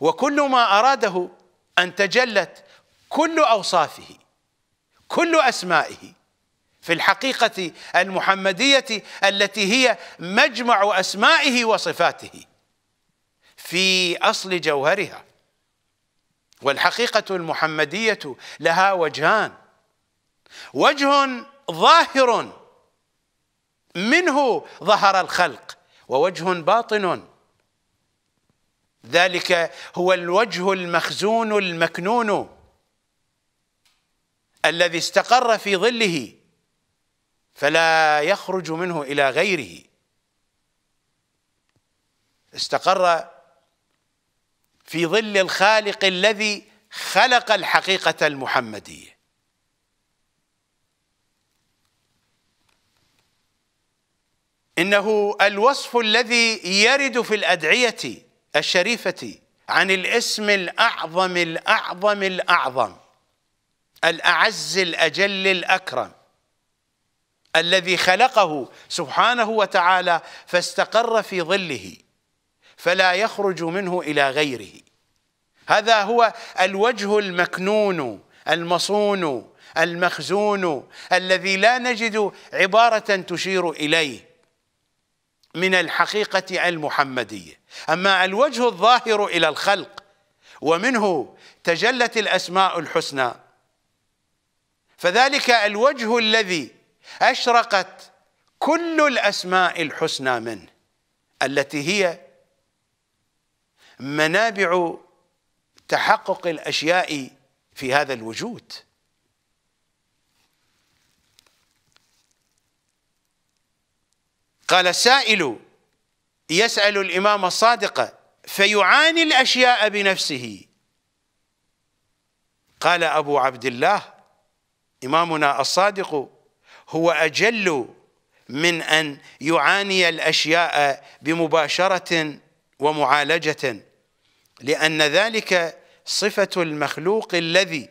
وكل ما أراده أن تجلت كل أوصافه كل أسمائه في الحقيقة المحمدية التي هي مجمع أسمائه وصفاته في أصل جوهرها والحقيقة المحمدية لها وجهان وجه ظاهر منه ظهر الخلق ووجه باطن ذلك هو الوجه المخزون المكنون الذي استقر في ظله فلا يخرج منه الى غيره استقر في ظل الخالق الذي خلق الحقيقه المحمديه انه الوصف الذي يرد في الادعيه الشريفه عن الاسم الاعظم الاعظم الاعظم الاعز الاجل الاكرم الذي خلقه سبحانه وتعالى فاستقر في ظله فلا يخرج منه الى غيره هذا هو الوجه المكنون المصون المخزون الذي لا نجد عباره تشير اليه من الحقيقة المحمدية أما الوجه الظاهر إلى الخلق ومنه تجلت الأسماء الحسنى فذلك الوجه الذي أشرقت كل الأسماء الحسنى منه التي هي منابع تحقق الأشياء في هذا الوجود قال السائل يسأل الإمام الصادق فيعاني الأشياء بنفسه قال أبو عبد الله إمامنا الصادق هو أجل من أن يعاني الأشياء بمباشرة ومعالجة لأن ذلك صفة المخلوق الذي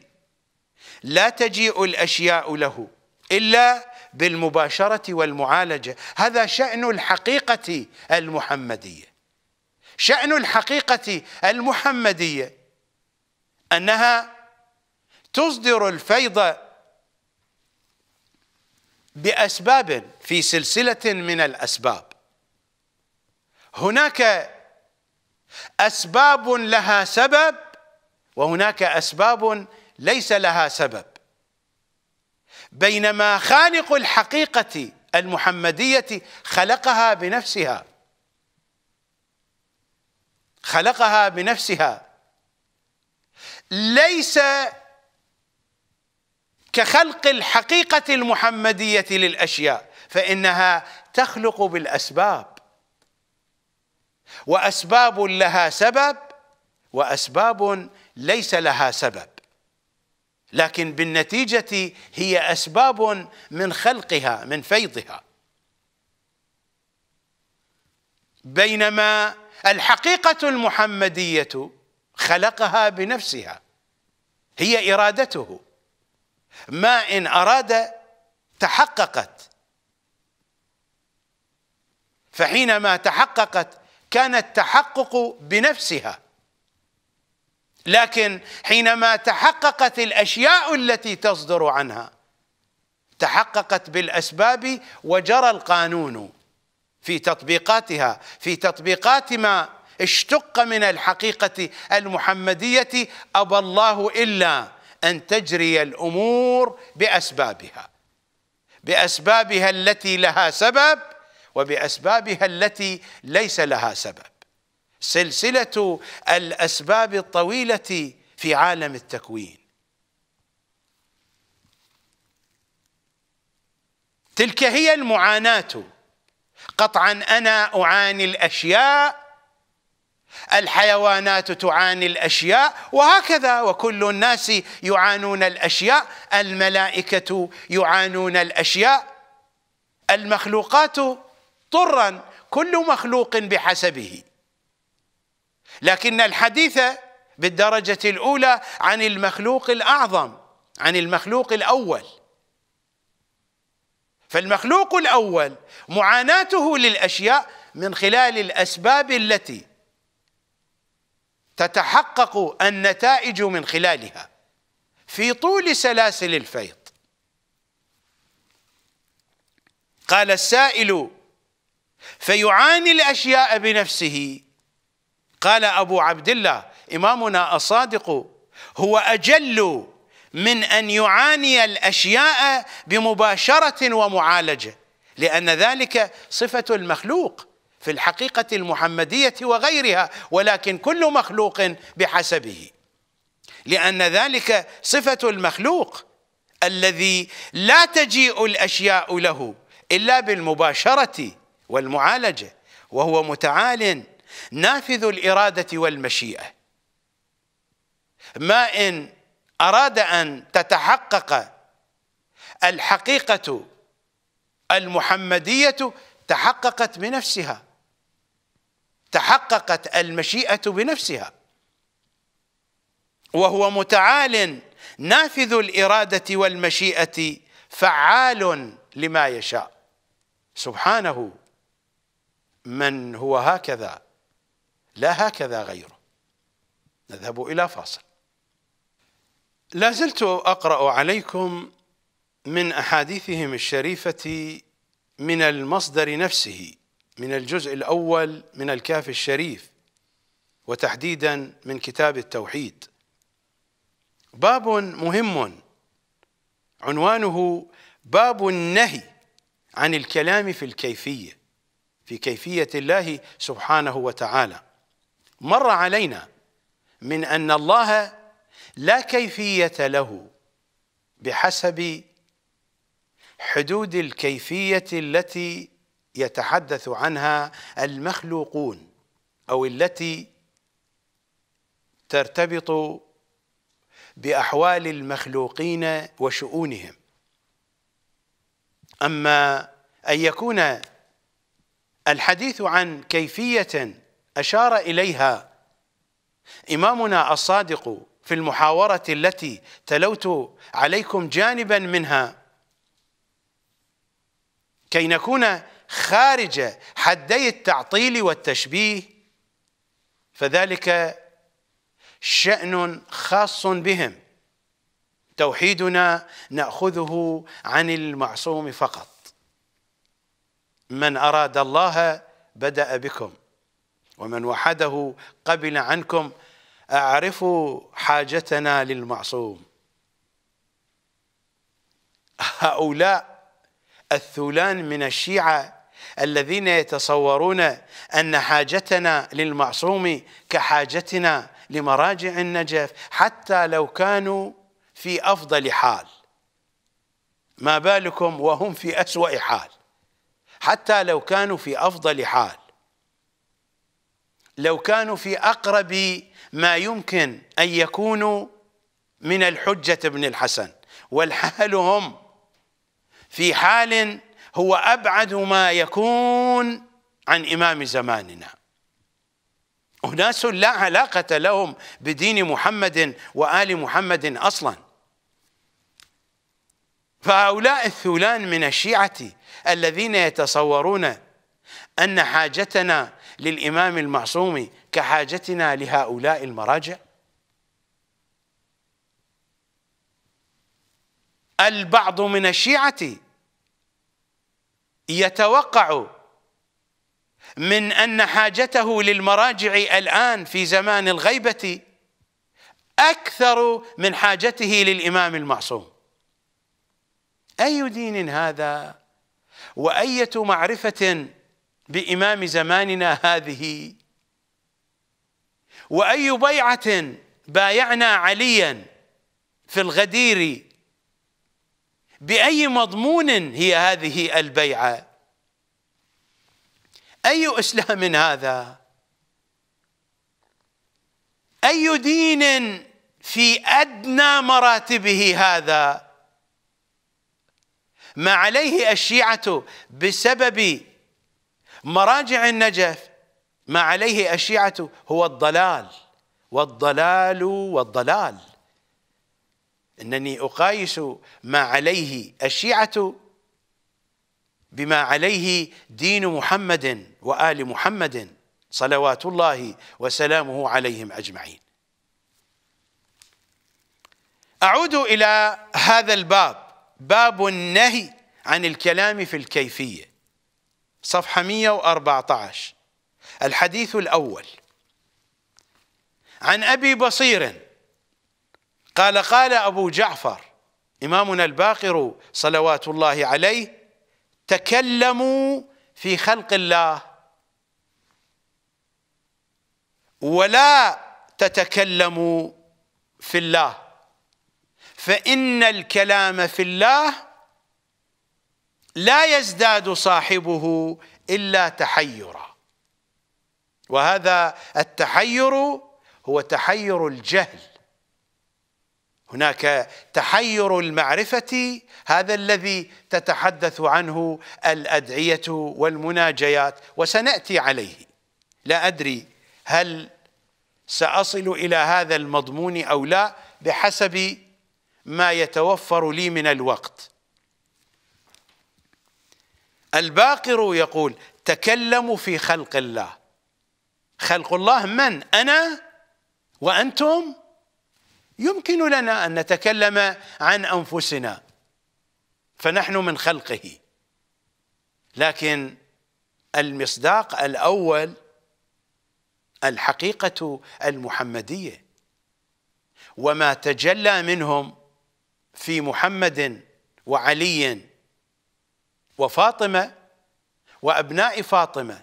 لا تجيء الأشياء له إلا بالمباشره والمعالجه هذا شان الحقيقه المحمديه شان الحقيقه المحمديه انها تصدر الفيض باسباب في سلسله من الاسباب هناك اسباب لها سبب وهناك اسباب ليس لها سبب بينما خالق الحقيقة المحمدية خلقها بنفسها خلقها بنفسها ليس كخلق الحقيقة المحمدية للأشياء فإنها تخلق بالأسباب وأسباب لها سبب وأسباب ليس لها سبب لكن بالنتيجة هي أسباب من خلقها من فيضها بينما الحقيقة المحمدية خلقها بنفسها هي إرادته ما إن أراد تحققت فحينما تحققت كان التحقق بنفسها لكن حينما تحققت الاشياء التي تصدر عنها تحققت بالاسباب وجرى القانون في تطبيقاتها في تطبيقات ما اشتق من الحقيقه المحمديه ابى الله الا ان تجري الامور باسبابها باسبابها التي لها سبب وباسبابها التي ليس لها سبب سلسلة الأسباب الطويلة في عالم التكوين تلك هي المعاناة قطعا أنا أعاني الأشياء الحيوانات تعاني الأشياء وهكذا وكل الناس يعانون الأشياء الملائكة يعانون الأشياء المخلوقات طرا كل مخلوق بحسبه لكن الحديث بالدرجة الأولى عن المخلوق الأعظم عن المخلوق الأول فالمخلوق الأول معاناته للأشياء من خلال الأسباب التي تتحقق النتائج من خلالها في طول سلاسل الفيض قال السائل فيعاني الأشياء بنفسه قال أبو عبد الله إمامنا الصادق هو أجل من أن يعاني الأشياء بمباشرة ومعالجة لأن ذلك صفة المخلوق في الحقيقة المحمدية وغيرها ولكن كل مخلوق بحسبه لأن ذلك صفة المخلوق الذي لا تجيء الأشياء له إلا بالمباشرة والمعالجة وهو متعال نافذ الإرادة والمشيئة ما إن أراد أن تتحقق الحقيقة المحمدية تحققت بنفسها تحققت المشيئة بنفسها وهو متعال نافذ الإرادة والمشيئة فعال لما يشاء سبحانه من هو هكذا لا هكذا غيره نذهب إلى فاصل لا زلت أقرأ عليكم من أحاديثهم الشريفة من المصدر نفسه من الجزء الأول من الكاف الشريف وتحديدا من كتاب التوحيد باب مهم عنوانه باب النهي عن الكلام في الكيفيه في كيفيه الله سبحانه وتعالى مر علينا من أن الله لا كيفية له بحسب حدود الكيفية التي يتحدث عنها المخلوقون أو التي ترتبط بأحوال المخلوقين وشؤونهم أما أن يكون الحديث عن كيفية أشار إليها إمامنا الصادق في المحاورة التي تلوت عليكم جانبا منها كي نكون خارج حدي التعطيل والتشبيه فذلك شأن خاص بهم توحيدنا نأخذه عن المعصوم فقط من أراد الله بدأ بكم ومن وحده قبل عنكم أعرفوا حاجتنا للمعصوم هؤلاء الثولان من الشيعة الذين يتصورون أن حاجتنا للمعصوم كحاجتنا لمراجع النجف حتى لو كانوا في أفضل حال ما بالكم وهم في أسوأ حال حتى لو كانوا في أفضل حال لو كانوا في أقرب ما يمكن أن يكونوا من الحجة ابن الحسن والحال هم في حال هو أبعد ما يكون عن إمام زماننا أناس لا علاقة لهم بدين محمد وآل محمد أصلا فهؤلاء الثلان من الشيعة الذين يتصورون أن حاجتنا للإمام المعصوم كحاجتنا لهؤلاء المراجع البعض من الشيعة يتوقع من أن حاجته للمراجع الآن في زمان الغيبة أكثر من حاجته للإمام المعصوم أي دين هذا وأية معرفة بإمام زماننا هذه وأي بيعة بايعنا عليا في الغدير بأي مضمون هي هذه البيعة أي إسلام هذا أي دين في أدنى مراتبه هذا ما عليه الشيعة بسبب مراجع النجف ما عليه الشيعة هو الضلال والضلال والضلال إنني أقايس ما عليه الشيعة بما عليه دين محمد وآل محمد صلوات الله وسلامه عليهم أجمعين أعود إلى هذا الباب باب النهي عن الكلام في الكيفية صفحة 114 الحديث الأول عن أبي بصير قال قال أبو جعفر إمامنا الباقر صلوات الله عليه تكلموا في خلق الله ولا تتكلموا في الله فإن الكلام في الله لا يزداد صاحبه الا تحيرا وهذا التحير هو تحير الجهل هناك تحير المعرفه هذا الذي تتحدث عنه الادعيه والمناجيات وسناتي عليه لا ادري هل ساصل الى هذا المضمون او لا بحسب ما يتوفر لي من الوقت الباقر يقول تكلموا في خلق الله خلق الله من انا وانتم يمكن لنا ان نتكلم عن انفسنا فنحن من خلقه لكن المصداق الاول الحقيقه المحمديه وما تجلى منهم في محمد وعلي وفاطمة وأبناء فاطمة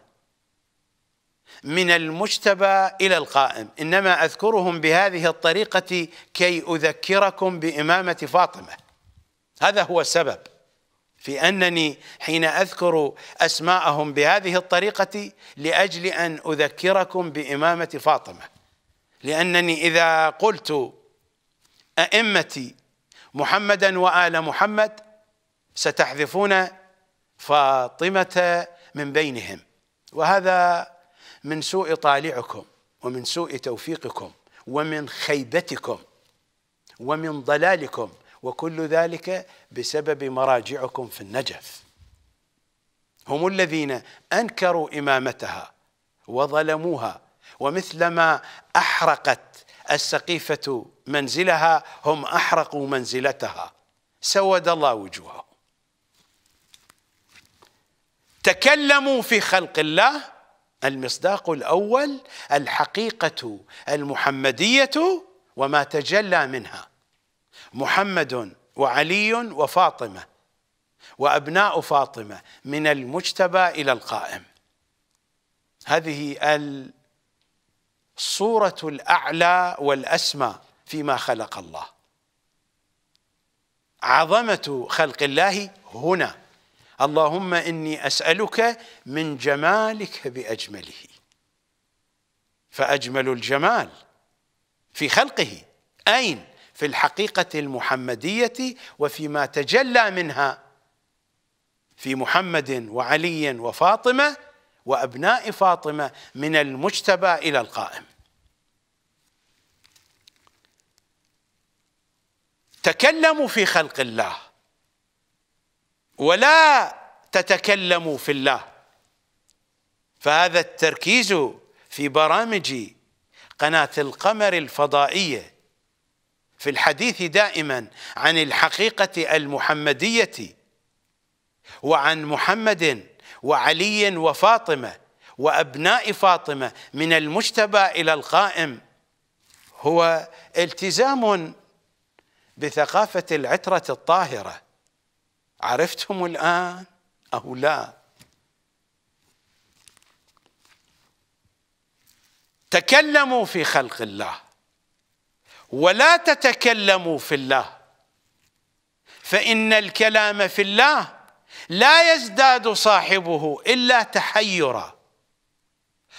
من المجتبى إلى القائم إنما أذكرهم بهذه الطريقة كي أذكركم بإمامة فاطمة هذا هو السبب في أنني حين أذكر أسماءهم بهذه الطريقة لأجل أن أذكركم بإمامة فاطمة لأنني إذا قلت أئمتي محمدا وآل محمد ستحذفون فاطمة من بينهم وهذا من سوء طالعكم ومن سوء توفيقكم ومن خيبتكم ومن ضلالكم وكل ذلك بسبب مراجعكم في النجف هم الذين أنكروا إمامتها وظلموها ومثلما أحرقت السقيفة منزلها هم أحرقوا منزلتها سود الله وجوههم تكلموا في خلق الله المصداق الأول الحقيقة المحمدية وما تجلى منها محمد وعلي وفاطمة وأبناء فاطمة من المجتبى إلى القائم هذه الصورة الأعلى والأسمى فيما خلق الله عظمة خلق الله هنا اللهم إني أسألك من جمالك بأجمله فأجمل الجمال في خلقه أين؟ في الحقيقة المحمدية وفيما تجلى منها في محمد وعلي وفاطمة وأبناء فاطمة من المجتبى إلى القائم تكلموا في خلق الله ولا تتكلموا في الله فهذا التركيز في برامج قناة القمر الفضائية في الحديث دائما عن الحقيقة المحمدية وعن محمد وعلي وفاطمة وأبناء فاطمة من المجتبى إلى القائم هو التزام بثقافة العترة الطاهرة عرفتهم الآن أو لا تكلموا في خلق الله ولا تتكلموا في الله فإن الكلام في الله لا يزداد صاحبه إلا تحيرا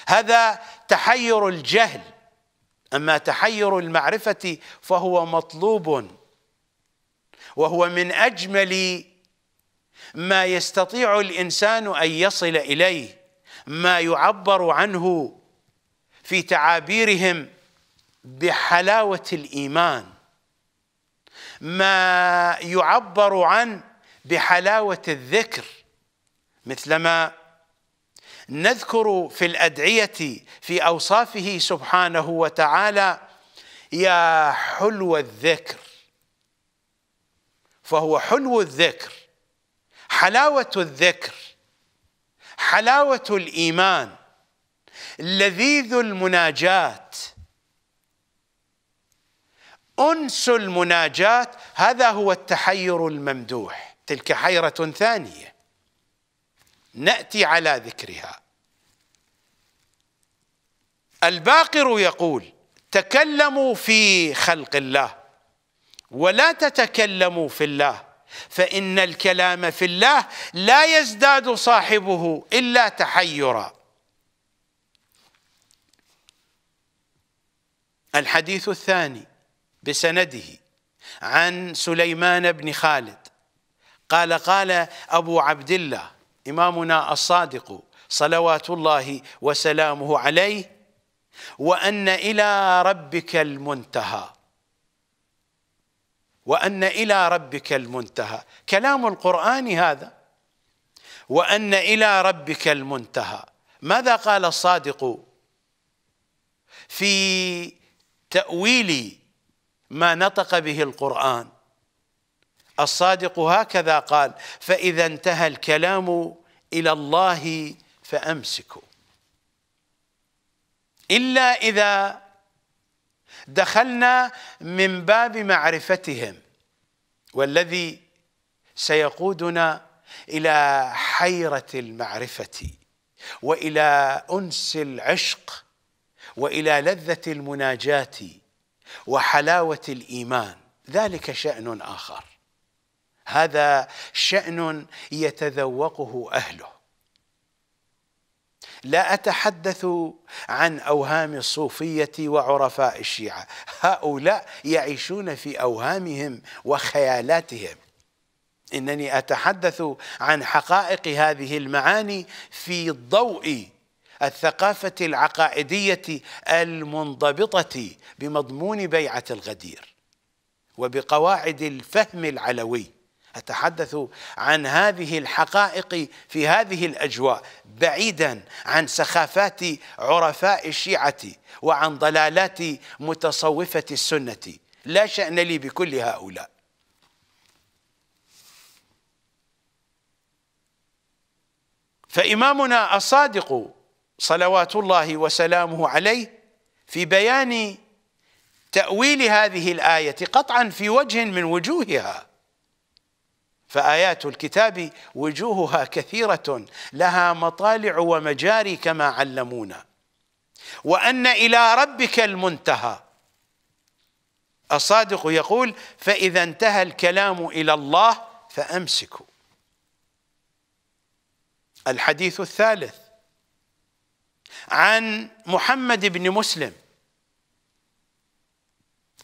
هذا تحير الجهل أما تحير المعرفة فهو مطلوب وهو من أجمل ما يستطيع الانسان ان يصل اليه ما يعبر عنه في تعابيرهم بحلاوه الايمان ما يعبر عن بحلاوه الذكر مثلما نذكر في الادعيه في اوصافه سبحانه وتعالى يا حلو الذكر فهو حلو الذكر حلاوة الذكر حلاوة الإيمان لذيذ المناجاة أنس المناجاة هذا هو التحير الممدوح تلك حيرة ثانية نأتي على ذكرها الباقر يقول تكلموا في خلق الله ولا تتكلموا في الله فان الكلام في الله لا يزداد صاحبه الا تحيرا الحديث الثاني بسنده عن سليمان بن خالد قال قال ابو عبد الله امامنا الصادق صلوات الله وسلامه عليه وان الى ربك المنتهى وأن إلى ربك المنتهى كلام القرآن هذا وأن إلى ربك المنتهى ماذا قال الصادق في تأويل ما نطق به القرآن الصادق هكذا قال فإذا انتهى الكلام إلى الله فأمسكوا إلا إذا دخلنا من باب معرفتهم والذي سيقودنا الى حيره المعرفه والى انس العشق والى لذه المناجاه وحلاوه الايمان ذلك شان اخر هذا شان يتذوقه اهله لا أتحدث عن أوهام الصوفية وعرفاء الشيعة هؤلاء يعيشون في أوهامهم وخيالاتهم إنني أتحدث عن حقائق هذه المعاني في ضوء الثقافة العقائدية المنضبطة بمضمون بيعة الغدير وبقواعد الفهم العلوي أتحدث عن هذه الحقائق في هذه الأجواء بعيدا عن سخافات عرفاء الشيعة وعن ضلالات متصوفة السنة لا شأن لي بكل هؤلاء فإمامنا الصادق صلوات الله وسلامه عليه في بيان تأويل هذه الآية قطعا في وجه من وجوهها فآيات الكتاب وجوهها كثيرة لها مطالع ومجاري كما علمونا وأن إلى ربك المنتهى الصادق يقول فإذا انتهى الكلام إلى الله فأمسكوا الحديث الثالث عن محمد بن مسلم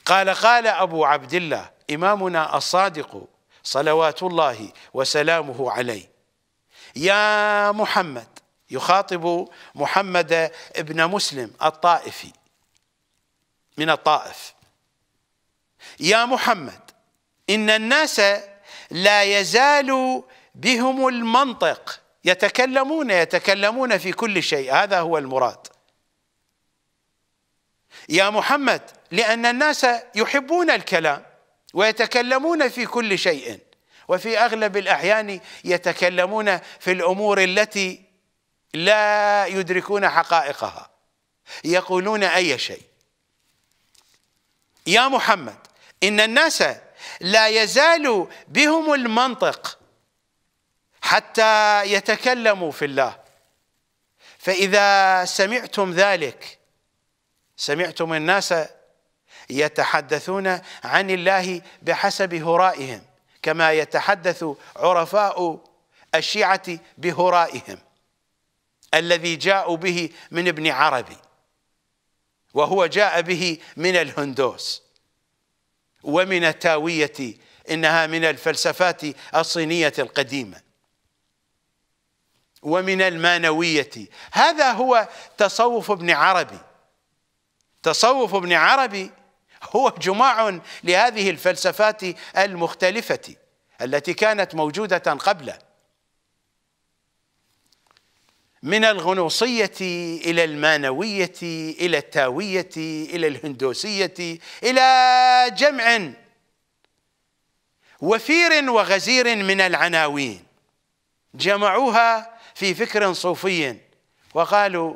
قال قال أبو عبد الله إمامنا الصادق صلوات الله وسلامه عليه يا محمد يخاطب محمد ابن مسلم الطائفي من الطائف يا محمد إن الناس لا يزال بهم المنطق يتكلمون يتكلمون في كل شيء هذا هو المراد يا محمد لأن الناس يحبون الكلام ويتكلمون في كل شيء وفي اغلب الاحيان يتكلمون في الامور التي لا يدركون حقائقها يقولون اي شيء يا محمد ان الناس لا يزال بهم المنطق حتى يتكلموا في الله فاذا سمعتم ذلك سمعتم الناس يتحدثون عن الله بحسب هرائهم كما يتحدث عرفاء الشيعة بهرائهم الذي جاءوا به من ابن عربي وهو جاء به من الهندوس ومن التاوية إنها من الفلسفات الصينية القديمة ومن المانوية هذا هو تصوف ابن عربي تصوف ابن عربي هو جماع لهذه الفلسفات المختلفة التي كانت موجودة قبله من الغنوصية إلى المانوية إلى التاوية إلى الهندوسية إلى جمع وفير وغزير من العناوين جمعوها في فكر صوفي وقالوا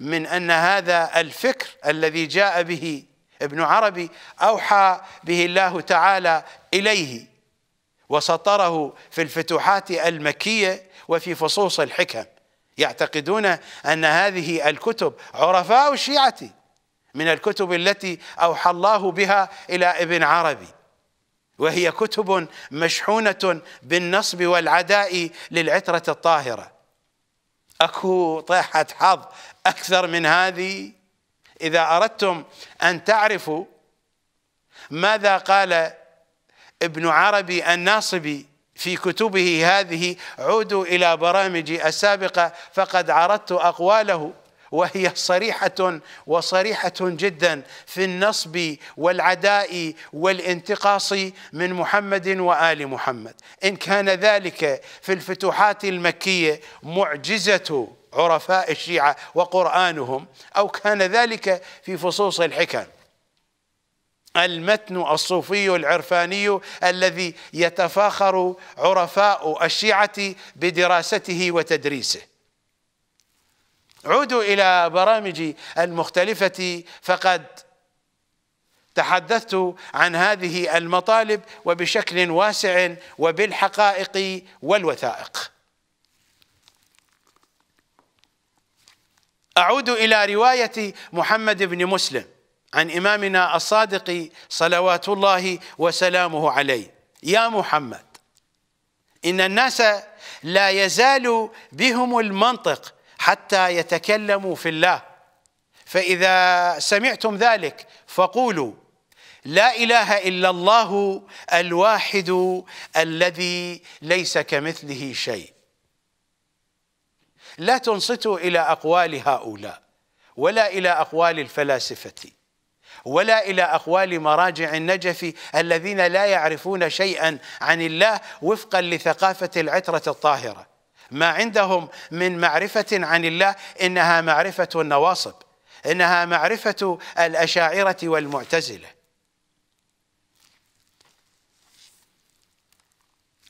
من أن هذا الفكر الذي جاء به ابن عربي أوحى به الله تعالى إليه وسطره في الفتوحات المكية وفي فصوص الحكم يعتقدون أن هذه الكتب عرفاء الشيعة من الكتب التي أوحى الله بها إلى ابن عربي وهي كتب مشحونة بالنصب والعداء للعترة الطاهرة أكو طيحة حظ أكثر من هذه إذا أردتم أن تعرفوا ماذا قال ابن عربي الناصبي في كتبه هذه عودوا إلى برامجي السابقة فقد عرضت أقواله وهي صريحة وصريحة جدا في النصب والعداء والانتقاص من محمد وآل محمد إن كان ذلك في الفتوحات المكية معجزة عرفاء الشيعة وقرآنهم أو كان ذلك في فصوص الحكم المتن الصوفي العرفاني الذي يتفاخر عرفاء الشيعة بدراسته وتدريسه عودوا إلى برامجي المختلفة فقد تحدثت عن هذه المطالب وبشكل واسع وبالحقائق والوثائق أعود إلى رواية محمد بن مسلم عن إمامنا الصادق صلوات الله وسلامه عليه يا محمد إن الناس لا يزال بهم المنطق حتى يتكلموا في الله فإذا سمعتم ذلك فقولوا لا إله إلا الله الواحد الذي ليس كمثله شيء لا تنصتوا إلى أقوال هؤلاء ولا إلى أقوال الفلاسفة ولا إلى أقوال مراجع النجف الذين لا يعرفون شيئا عن الله وفقا لثقافة العترة الطاهرة ما عندهم من معرفة عن الله إنها معرفة النواصب إنها معرفة الأشاعرة والمعتزلة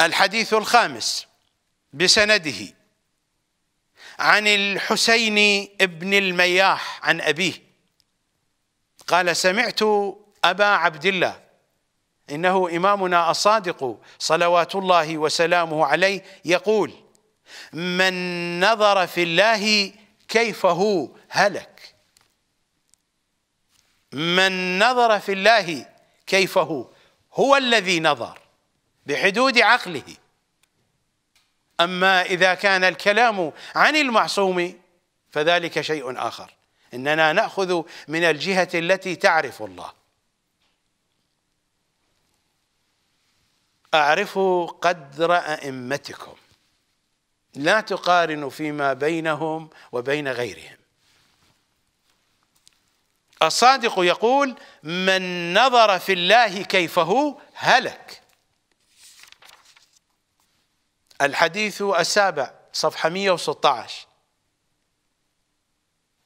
الحديث الخامس بسنده عن الحسين بن المياح عن أبيه قال سمعت أبا عبد الله إنه إمامنا الصادق صلوات الله وسلامه عليه يقول من نظر في الله كيف هو هلك من نظر في الله كيف هو هو الذي نظر بحدود عقله أما إذا كان الكلام عن المعصوم فذلك شيء آخر إننا نأخذ من الجهة التي تعرف الله أعرفوا قدر أئمتكم لا تقارنوا فيما بينهم وبين غيرهم الصادق يقول من نظر في الله كيف هو هلك الحديث السابع صفحة 116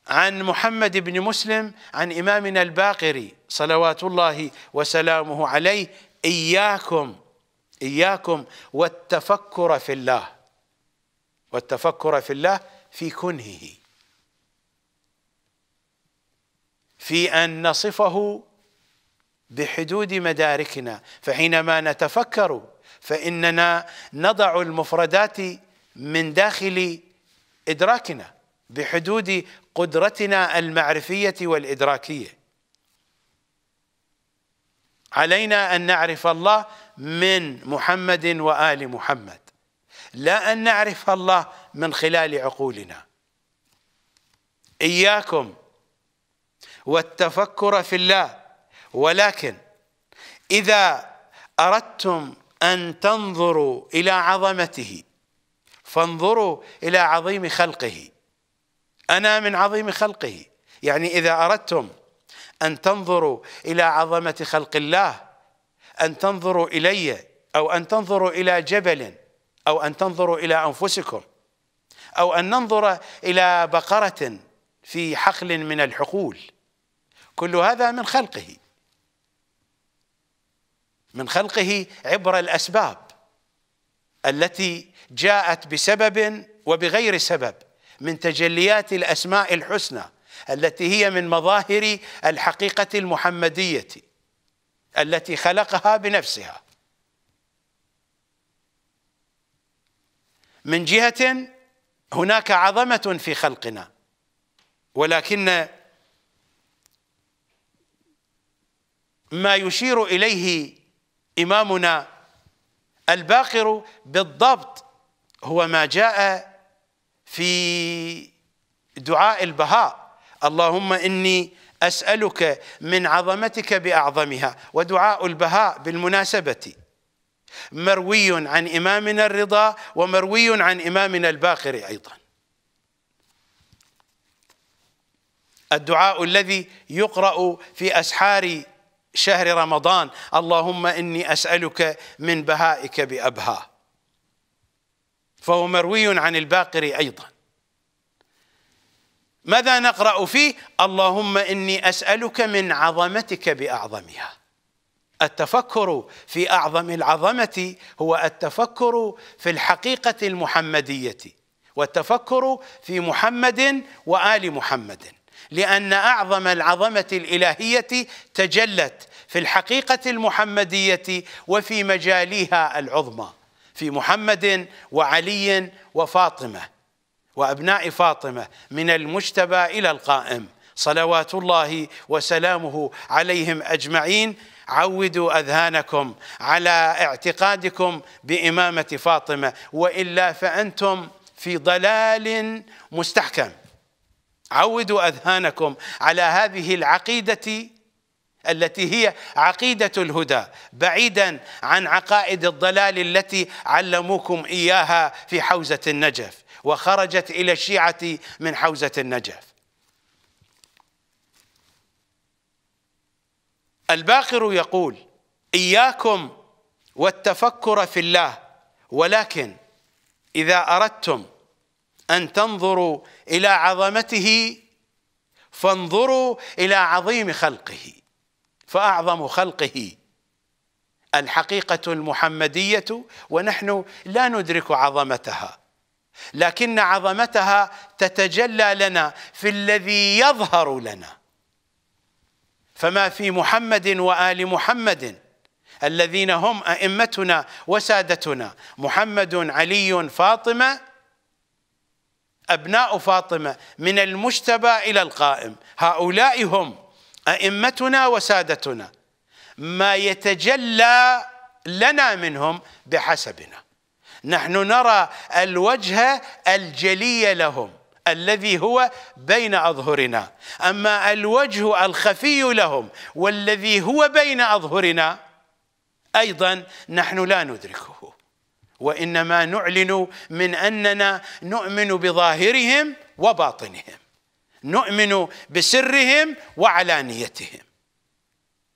عن محمد بن مسلم عن إمامنا الباقري صلوات الله وسلامه عليه إياكم إياكم والتفكر في الله والتفكر في الله في كنهه في أن نصفه بحدود مداركنا فحينما نتفكر فإننا نضع المفردات من داخل إدراكنا بحدود قدرتنا المعرفية والإدراكية علينا أن نعرف الله من محمد وآل محمد لا أن نعرف الله من خلال عقولنا إياكم والتفكر في الله ولكن إذا أردتم أن تنظروا إلى عظمته فانظروا إلى عظيم خلقه أنا من عظيم خلقه يعني إذا أردتم أن تنظروا إلى عظمة خلق الله أن تنظروا إلي أو أن تنظروا إلى جبل أو أن تنظروا إلى أنفسكم أو أن ننظر إلى بقرة في حقل من الحقول كل هذا من خلقه من خلقه عبر الاسباب التي جاءت بسبب وبغير سبب من تجليات الاسماء الحسنى التي هي من مظاهر الحقيقه المحمديه التي خلقها بنفسها من جهه هناك عظمه في خلقنا ولكن ما يشير اليه إمامنا الباقر بالضبط هو ما جاء في دعاء البهاء اللهم إني أسألك من عظمتك بأعظمها ودعاء البهاء بالمناسبة مروي عن إمامنا الرضا ومروي عن إمامنا الباقر أيضا الدعاء الذي يقرأ في أسحار شهر رمضان اللهم إني أسألك من بهائك بأبها فهو مروي عن الباقري أيضا ماذا نقرأ فيه اللهم إني أسألك من عظمتك بأعظمها التفكر في أعظم العظمة هو التفكر في الحقيقة المحمدية والتفكر في محمد وآل محمد لأن أعظم العظمة الإلهية تجلت في الحقيقة المحمدية وفي مجاليها العظمى في محمد وعلي وفاطمة وأبناء فاطمة من المجتبى إلى القائم صلوات الله وسلامه عليهم أجمعين عودوا أذهانكم على اعتقادكم بإمامة فاطمة وإلا فأنتم في ضلال مستحكم عودوا اذهانكم على هذه العقيده التي هي عقيده الهدى بعيدا عن عقائد الضلال التي علموكم اياها في حوزه النجف وخرجت الى الشيعه من حوزه النجف الباقر يقول اياكم والتفكر في الله ولكن اذا اردتم ان تنظروا الى عظمته فانظروا الى عظيم خلقه فاعظم خلقه الحقيقه المحمديه ونحن لا ندرك عظمتها لكن عظمتها تتجلى لنا في الذي يظهر لنا فما في محمد وال محمد الذين هم ائمتنا وسادتنا محمد علي فاطمه أبناء فاطمة من المجتبى إلى القائم هؤلاء هم أئمتنا وسادتنا ما يتجلى لنا منهم بحسبنا نحن نرى الوجه الجلي لهم الذي هو بين أظهرنا أما الوجه الخفي لهم والذي هو بين أظهرنا أيضا نحن لا ندركه وانما نعلن من اننا نؤمن بظاهرهم وباطنهم نؤمن بسرهم وعلانيتهم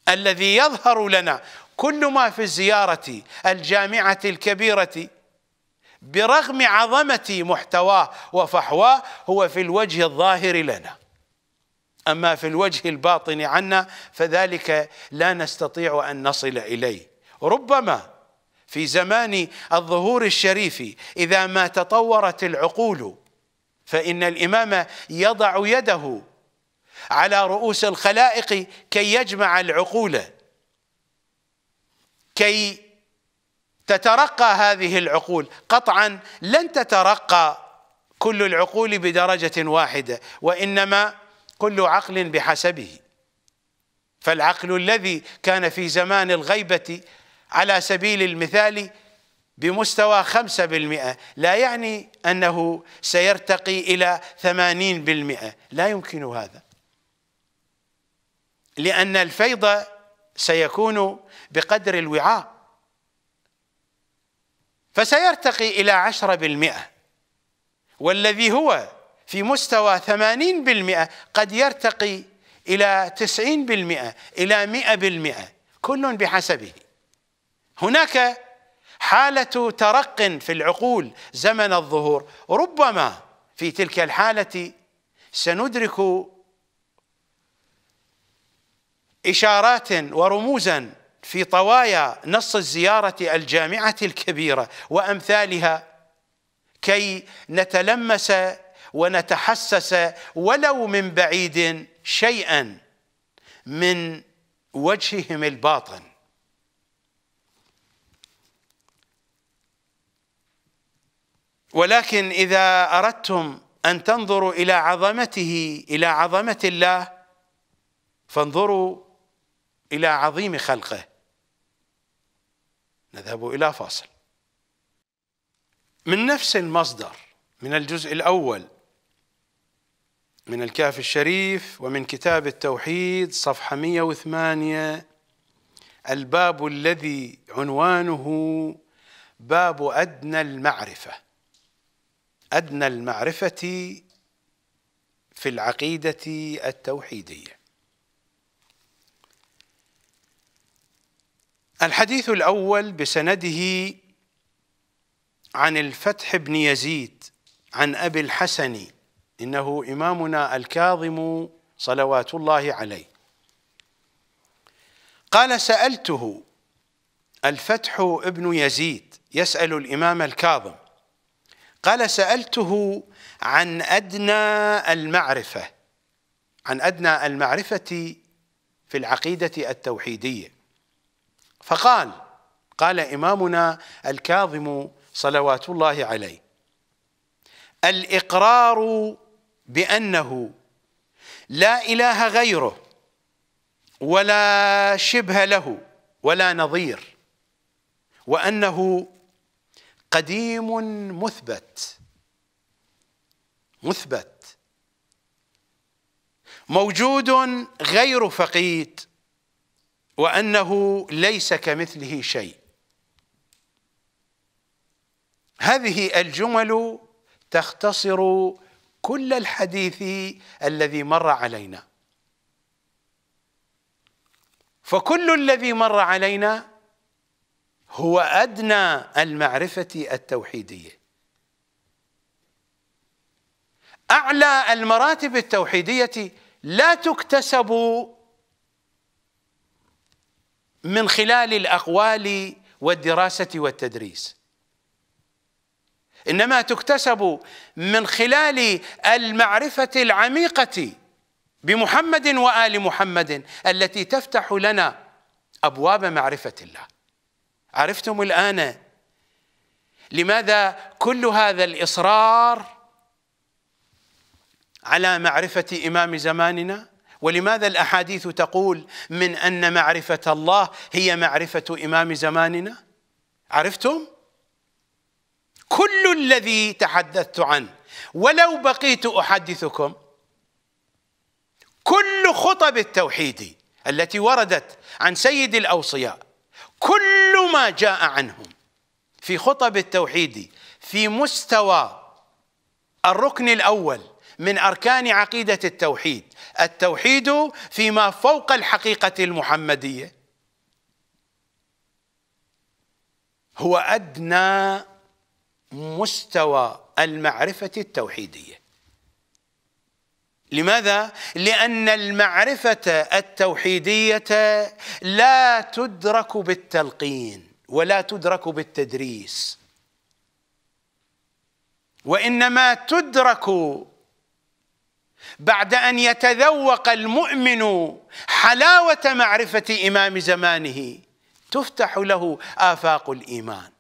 الذي يظهر لنا كل ما في الزياره الجامعه الكبيره برغم عظمه محتواه وفحواه هو في الوجه الظاهر لنا اما في الوجه الباطن عنا فذلك لا نستطيع ان نصل اليه ربما في زمان الظهور الشريف اذا ما تطورت العقول فان الامام يضع يده على رؤوس الخلائق كي يجمع العقول كي تترقى هذه العقول قطعا لن تترقى كل العقول بدرجه واحده وانما كل عقل بحسبه فالعقل الذي كان في زمان الغيبه على سبيل المثال بمستوى خمسة بالمئة لا يعني أنه سيرتقي إلى ثمانين بالمئة لا يمكن هذا لأن الفيض سيكون بقدر الوعاء فسيرتقي إلى عشرة بالمئة والذي هو في مستوى ثمانين بالمئة قد يرتقي إلى تسعين بالمئة إلى مئة بالمئة كل بحسبه هناك حالة ترق في العقول زمن الظهور ربما في تلك الحالة سندرك إشارات ورموزا في طوايا نص الزيارة الجامعة الكبيرة وأمثالها كي نتلمس ونتحسس ولو من بعيد شيئا من وجههم الباطن ولكن إذا أردتم أن تنظروا إلى عظمته إلى عظمة الله فانظروا إلى عظيم خلقه نذهب إلى فاصل من نفس المصدر من الجزء الأول من الكاف الشريف ومن كتاب التوحيد صفحة 108 الباب الذي عنوانه باب أدنى المعرفة ادنى المعرفه في العقيده التوحيديه الحديث الاول بسنده عن الفتح بن يزيد عن ابي الحسن انه امامنا الكاظم صلوات الله عليه قال سالته الفتح ابن يزيد يسال الامام الكاظم قال سألته عن أدنى المعرفة عن أدنى المعرفة في العقيدة التوحيدية فقال قال إمامنا الكاظم صلوات الله عليه الإقرار بأنه لا إله غيره ولا شبه له ولا نظير وأنه قديم مثبت مثبت موجود غير فقيد وانه ليس كمثله شيء هذه الجمل تختصر كل الحديث الذي مر علينا فكل الذي مر علينا هو أدنى المعرفة التوحيدية أعلى المراتب التوحيدية لا تكتسب من خلال الأقوال والدراسة والتدريس إنما تكتسب من خلال المعرفة العميقة بمحمد وآل محمد التي تفتح لنا أبواب معرفة الله عرفتم الآن لماذا كل هذا الإصرار على معرفة إمام زماننا ولماذا الأحاديث تقول من أن معرفة الله هي معرفة إمام زماننا عرفتم؟ كل الذي تحدثت عنه ولو بقيت أحدثكم كل خطب التوحيد التي وردت عن سيد الأوصياء كل ما جاء عنهم في خطب التوحيد في مستوى الركن الاول من اركان عقيده التوحيد التوحيد فيما فوق الحقيقه المحمديه هو ادنى مستوى المعرفه التوحيديه لماذا؟ لأن المعرفة التوحيدية لا تدرك بالتلقين ولا تدرك بالتدريس وإنما تدرك بعد أن يتذوق المؤمن حلاوة معرفة إمام زمانه تفتح له آفاق الإيمان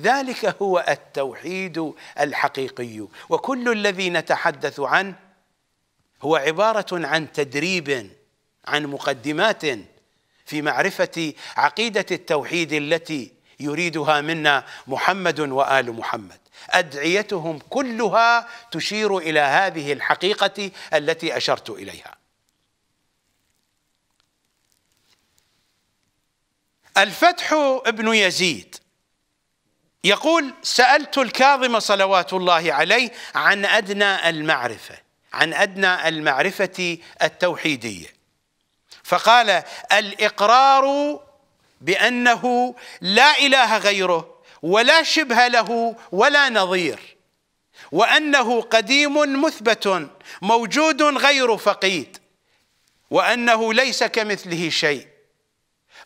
ذلك هو التوحيد الحقيقي وكل الذي نتحدث عنه هو عبارة عن تدريب عن مقدمات في معرفة عقيدة التوحيد التي يريدها منا محمد وآل محمد أدعيتهم كلها تشير إلى هذه الحقيقة التي أشرت إليها الفتح ابن يزيد يقول سألت الكاظم صلوات الله عليه عن أدنى المعرفة عن أدنى المعرفة التوحيدية فقال الإقرار بأنه لا إله غيره ولا شبه له ولا نظير وأنه قديم مثبت موجود غير فقيد وأنه ليس كمثله شيء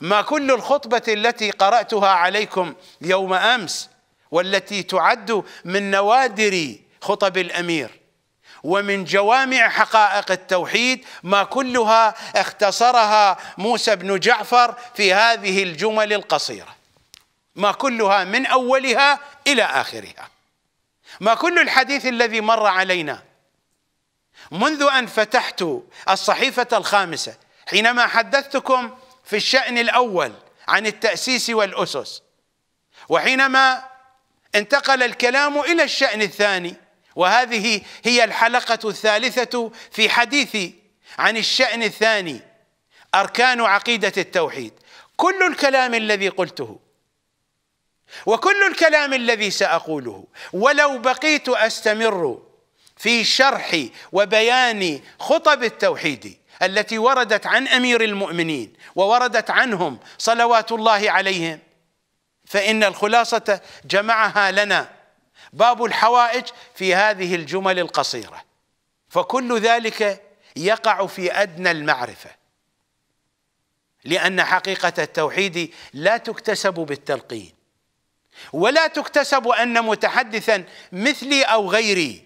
ما كل الخطبة التي قرأتها عليكم يوم أمس والتي تعد من نوادر خطب الأمير ومن جوامع حقائق التوحيد ما كلها اختصرها موسى بن جعفر في هذه الجمل القصيره ما كلها من اولها الى اخرها ما كل الحديث الذي مر علينا منذ ان فتحت الصحيفه الخامسه حينما حدثتكم في الشان الاول عن التاسيس والاسس وحينما انتقل الكلام الى الشان الثاني وهذه هي الحلقة الثالثة في حديثي عن الشأن الثاني أركان عقيدة التوحيد كل الكلام الذي قلته وكل الكلام الذي سأقوله ولو بقيت أستمر في شرح وبيان خطب التوحيد التي وردت عن أمير المؤمنين ووردت عنهم صلوات الله عليهم فإن الخلاصة جمعها لنا باب الحوائج في هذه الجمل القصيرة فكل ذلك يقع في أدنى المعرفة لأن حقيقة التوحيد لا تكتسب بالتلقين ولا تكتسب أن متحدثا مثلي أو غيري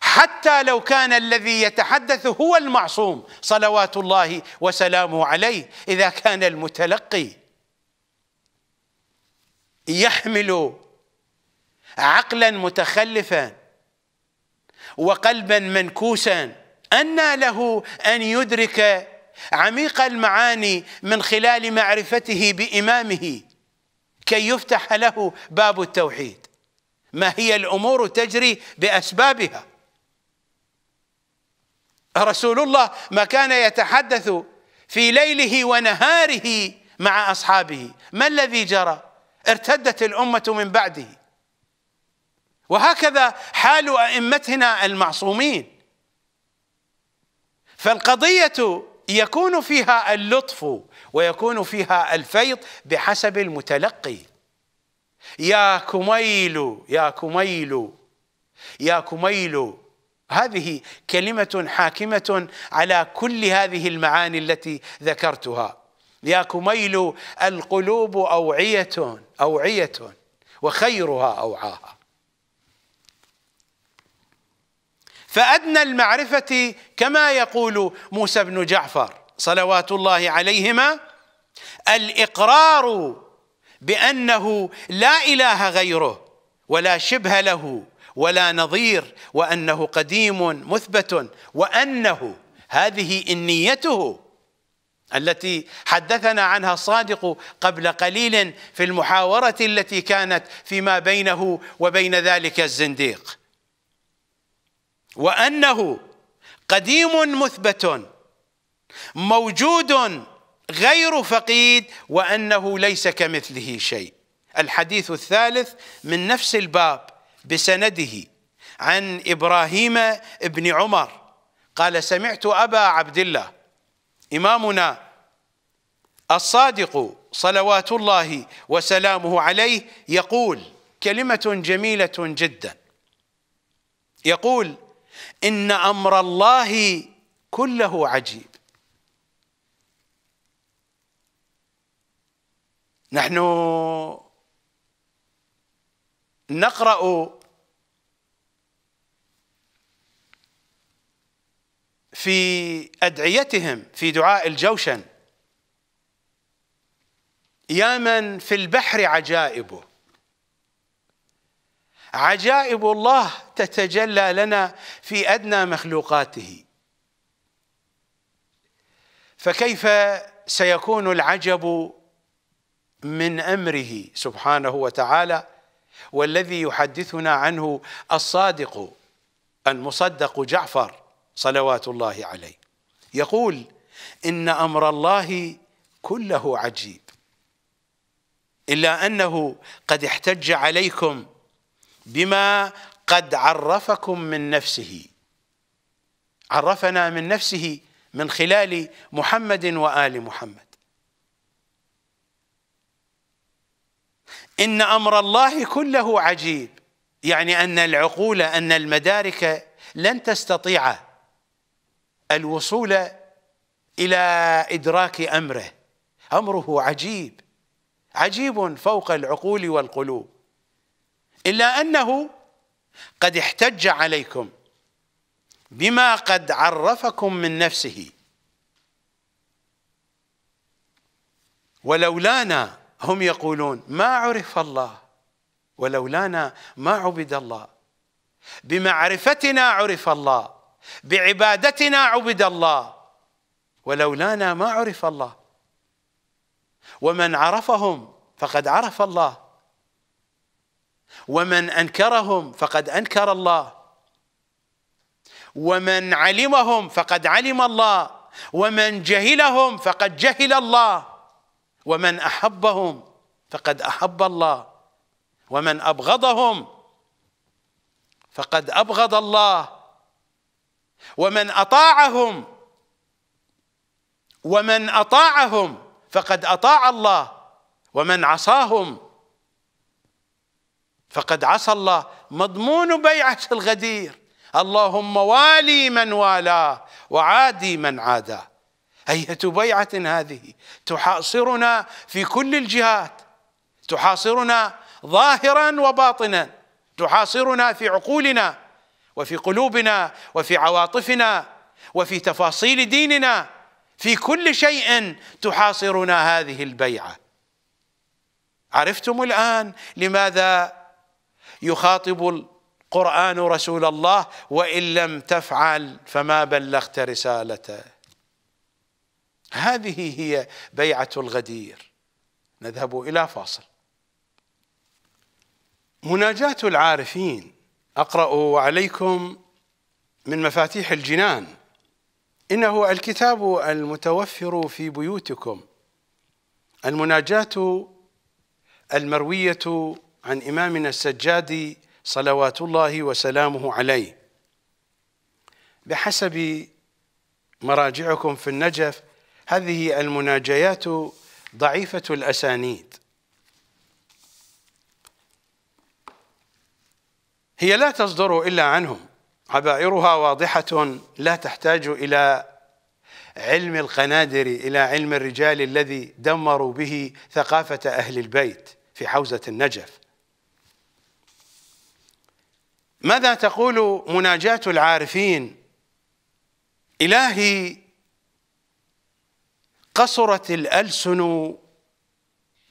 حتى لو كان الذي يتحدث هو المعصوم صلوات الله وسلامه عليه إذا كان المتلقي يحمل عقلا متخلفا وقلبا منكوسا أنى له أن يدرك عميق المعاني من خلال معرفته بإمامه كي يفتح له باب التوحيد ما هي الأمور تجري بأسبابها رسول الله ما كان يتحدث في ليله ونهاره مع أصحابه ما الذي جرى ارتدت الأمة من بعده وهكذا حال أئمتنا المعصومين فالقضية يكون فيها اللطف ويكون فيها الفيض بحسب المتلقي يا كميل يا كميل يا كميل هذه كلمة حاكمة على كل هذه المعاني التي ذكرتها يا كميل القلوب أوعية أوعية وخيرها أوعاها فأدنى المعرفة كما يقول موسى بن جعفر صلوات الله عليهما الإقرار بأنه لا إله غيره ولا شبه له ولا نظير وأنه قديم مثبت وأنه هذه إنيته التي حدثنا عنها الصادق قبل قليل في المحاورة التي كانت فيما بينه وبين ذلك الزنديق وأنه قديم مثبت موجود غير فقيد وأنه ليس كمثله شيء الحديث الثالث من نفس الباب بسنده عن إبراهيم ابن عمر قال سمعت أبا عبد الله إمامنا الصادق صلوات الله وسلامه عليه يقول كلمة جميلة جدا يقول إن أمر الله كله عجيب نحن نقرأ في ادعيتهم في دعاء الجوشن يا من في البحر عجائبه عجائب الله تتجلى لنا في ادنى مخلوقاته فكيف سيكون العجب من امره سبحانه وتعالى والذي يحدثنا عنه الصادق المصدق جعفر صلوات الله عليه يقول ان امر الله كله عجيب الا انه قد احتج عليكم بما قد عرفكم من نفسه عرفنا من نفسه من خلال محمد وال محمد ان امر الله كله عجيب يعني ان العقول ان المدارك لن تستطيع الوصول إلى إدراك أمره أمره عجيب عجيب فوق العقول والقلوب إلا أنه قد احتج عليكم بما قد عرفكم من نفسه ولولانا هم يقولون ما عرف الله ولولانا ما عبد الله بمعرفتنا عرف الله بعبادتنا عبد الله ولولانا ما عرف الله ومن عرفهم فقد عرف الله ومن انكرهم فقد انكر الله ومن علمهم فقد علم الله ومن جهلهم فقد جهل الله ومن احبهم فقد احب الله ومن ابغضهم فقد ابغض الله ومن اطاعهم ومن اطاعهم فقد اطاع الله ومن عصاهم فقد عصى الله مضمون بيعه الغدير اللهم والي من والاه وعادي من عاداه أية بيعة هذه تحاصرنا في كل الجهات تحاصرنا ظاهرا وباطنا تحاصرنا في عقولنا وفي قلوبنا وفي عواطفنا وفي تفاصيل ديننا في كل شيء تحاصرنا هذه البيعه عرفتم الان لماذا يخاطب القران رسول الله وان لم تفعل فما بلغت رسالته هذه هي بيعه الغدير نذهب الى فاصل مناجاه العارفين اقرا عليكم من مفاتيح الجنان انه الكتاب المتوفر في بيوتكم المناجاه المرويه عن امامنا السجاد صلوات الله وسلامه عليه بحسب مراجعكم في النجف هذه المناجيات ضعيفه الاسانيد هي لا تصدر إلا عنهم عبائرها واضحة لا تحتاج إلى علم القنادر إلى علم الرجال الذي دمروا به ثقافة أهل البيت في حوزة النجف ماذا تقول مناجاة العارفين إلهي قصرت الألسن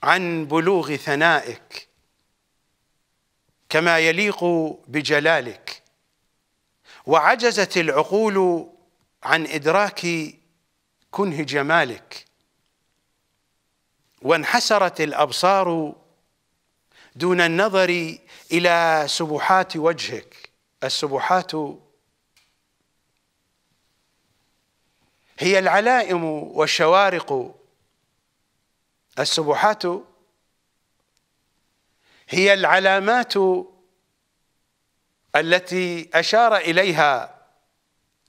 عن بلوغ ثنائك كما يليق بجلالك وعجزت العقول عن ادراك كنه جمالك وانحسرت الابصار دون النظر الى سبحات وجهك السبحات هي العلائم والشوارق السبحات هي العلامات التي أشار إليها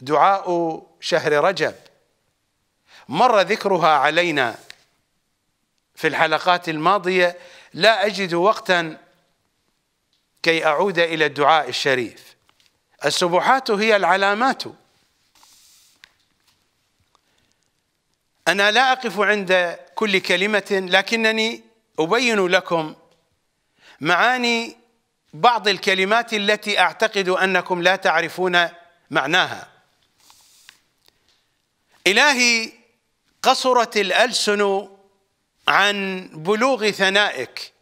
دعاء شهر رجب مر ذكرها علينا في الحلقات الماضية لا أجد وقتا كي أعود إلى الدعاء الشريف السبحات هي العلامات أنا لا أقف عند كل كلمة لكنني أبين لكم معاني بعض الكلمات التي اعتقد انكم لا تعرفون معناها الهي قصرت الالسن عن بلوغ ثنائك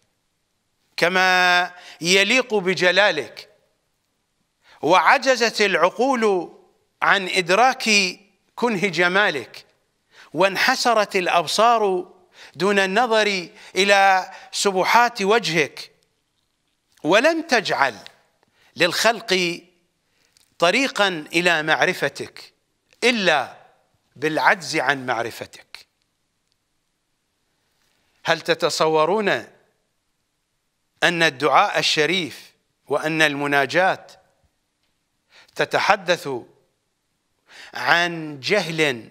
كما يليق بجلالك وعجزت العقول عن ادراك كنه جمالك وانحسرت الابصار دون النظر الى سبحات وجهك ولم تجعل للخلق طريقا الى معرفتك الا بالعجز عن معرفتك هل تتصورون ان الدعاء الشريف وان المناجاه تتحدث عن جهل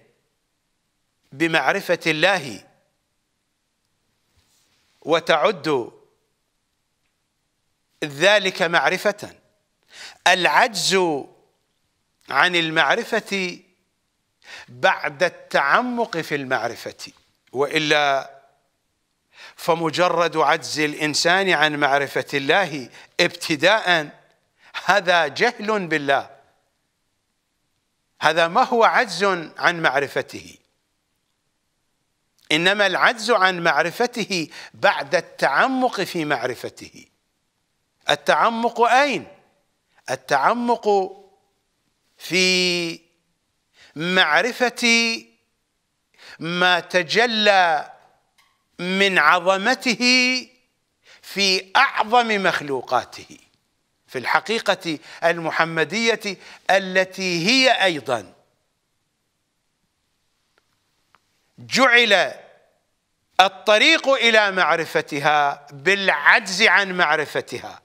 بمعرفه الله وتعد ذلك معرفة العجز عن المعرفة بعد التعمق في المعرفة وإلا فمجرد عجز الإنسان عن معرفة الله ابتداء هذا جهل بالله هذا ما هو عجز عن معرفته إنما العجز عن معرفته بعد التعمق في معرفته التعمق اين التعمق في معرفه ما تجلى من عظمته في اعظم مخلوقاته في الحقيقه المحمديه التي هي ايضا جعل الطريق الى معرفتها بالعجز عن معرفتها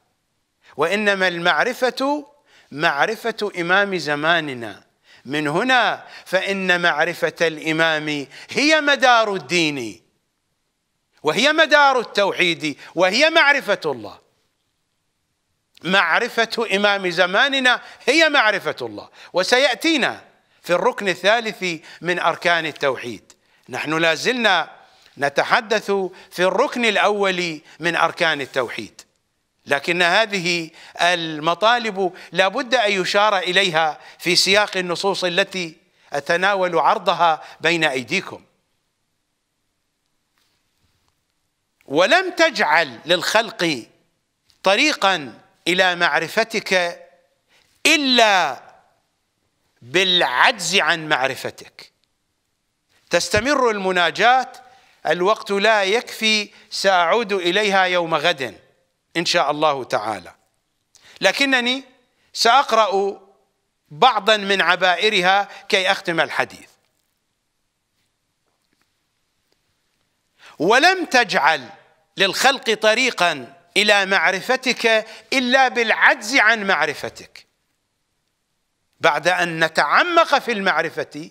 وإنما المعرفة معرفة إمام زماننا من هنا فإن معرفة الإمام هي مدار الدين وهي مدار التوحيد وهي معرفة الله معرفة إمام زماننا هي معرفة الله وسيأتينا في الركن الثالث من أركان التوحيد نحن لازلنا نتحدث في الركن الأول من أركان التوحيد لكن هذه المطالب لا بد أن يشار إليها في سياق النصوص التي أتناول عرضها بين أيديكم ولم تجعل للخلق طريقا إلى معرفتك إلا بالعجز عن معرفتك تستمر المناجاه الوقت لا يكفي ساعود اليها يوم غد إن شاء الله تعالى لكنني سأقرأ بعضا من عبائرها كي أختم الحديث ولم تجعل للخلق طريقا إلى معرفتك إلا بالعجز عن معرفتك بعد أن نتعمق في المعرفة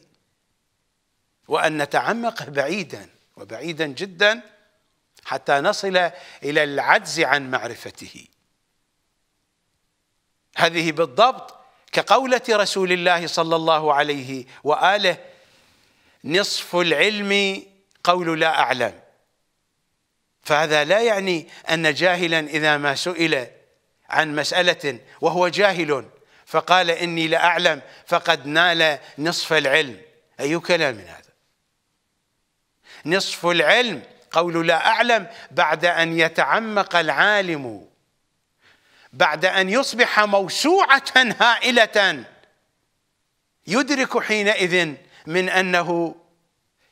وأن نتعمق بعيدا وبعيدا جدا حتى نصل إلى العجز عن معرفته هذه بالضبط كقولة رسول الله صلى الله عليه وآله نصف العلم قول لا أعلم فهذا لا يعني أن جاهلا إذا ما سئل عن مسألة وهو جاهل فقال إني لأعلم فقد نال نصف العلم أي كلام من هذا نصف العلم قول لا أعلم بعد أن يتعمق العالم بعد أن يصبح موسوعة هائلة يدرك حينئذ من أنه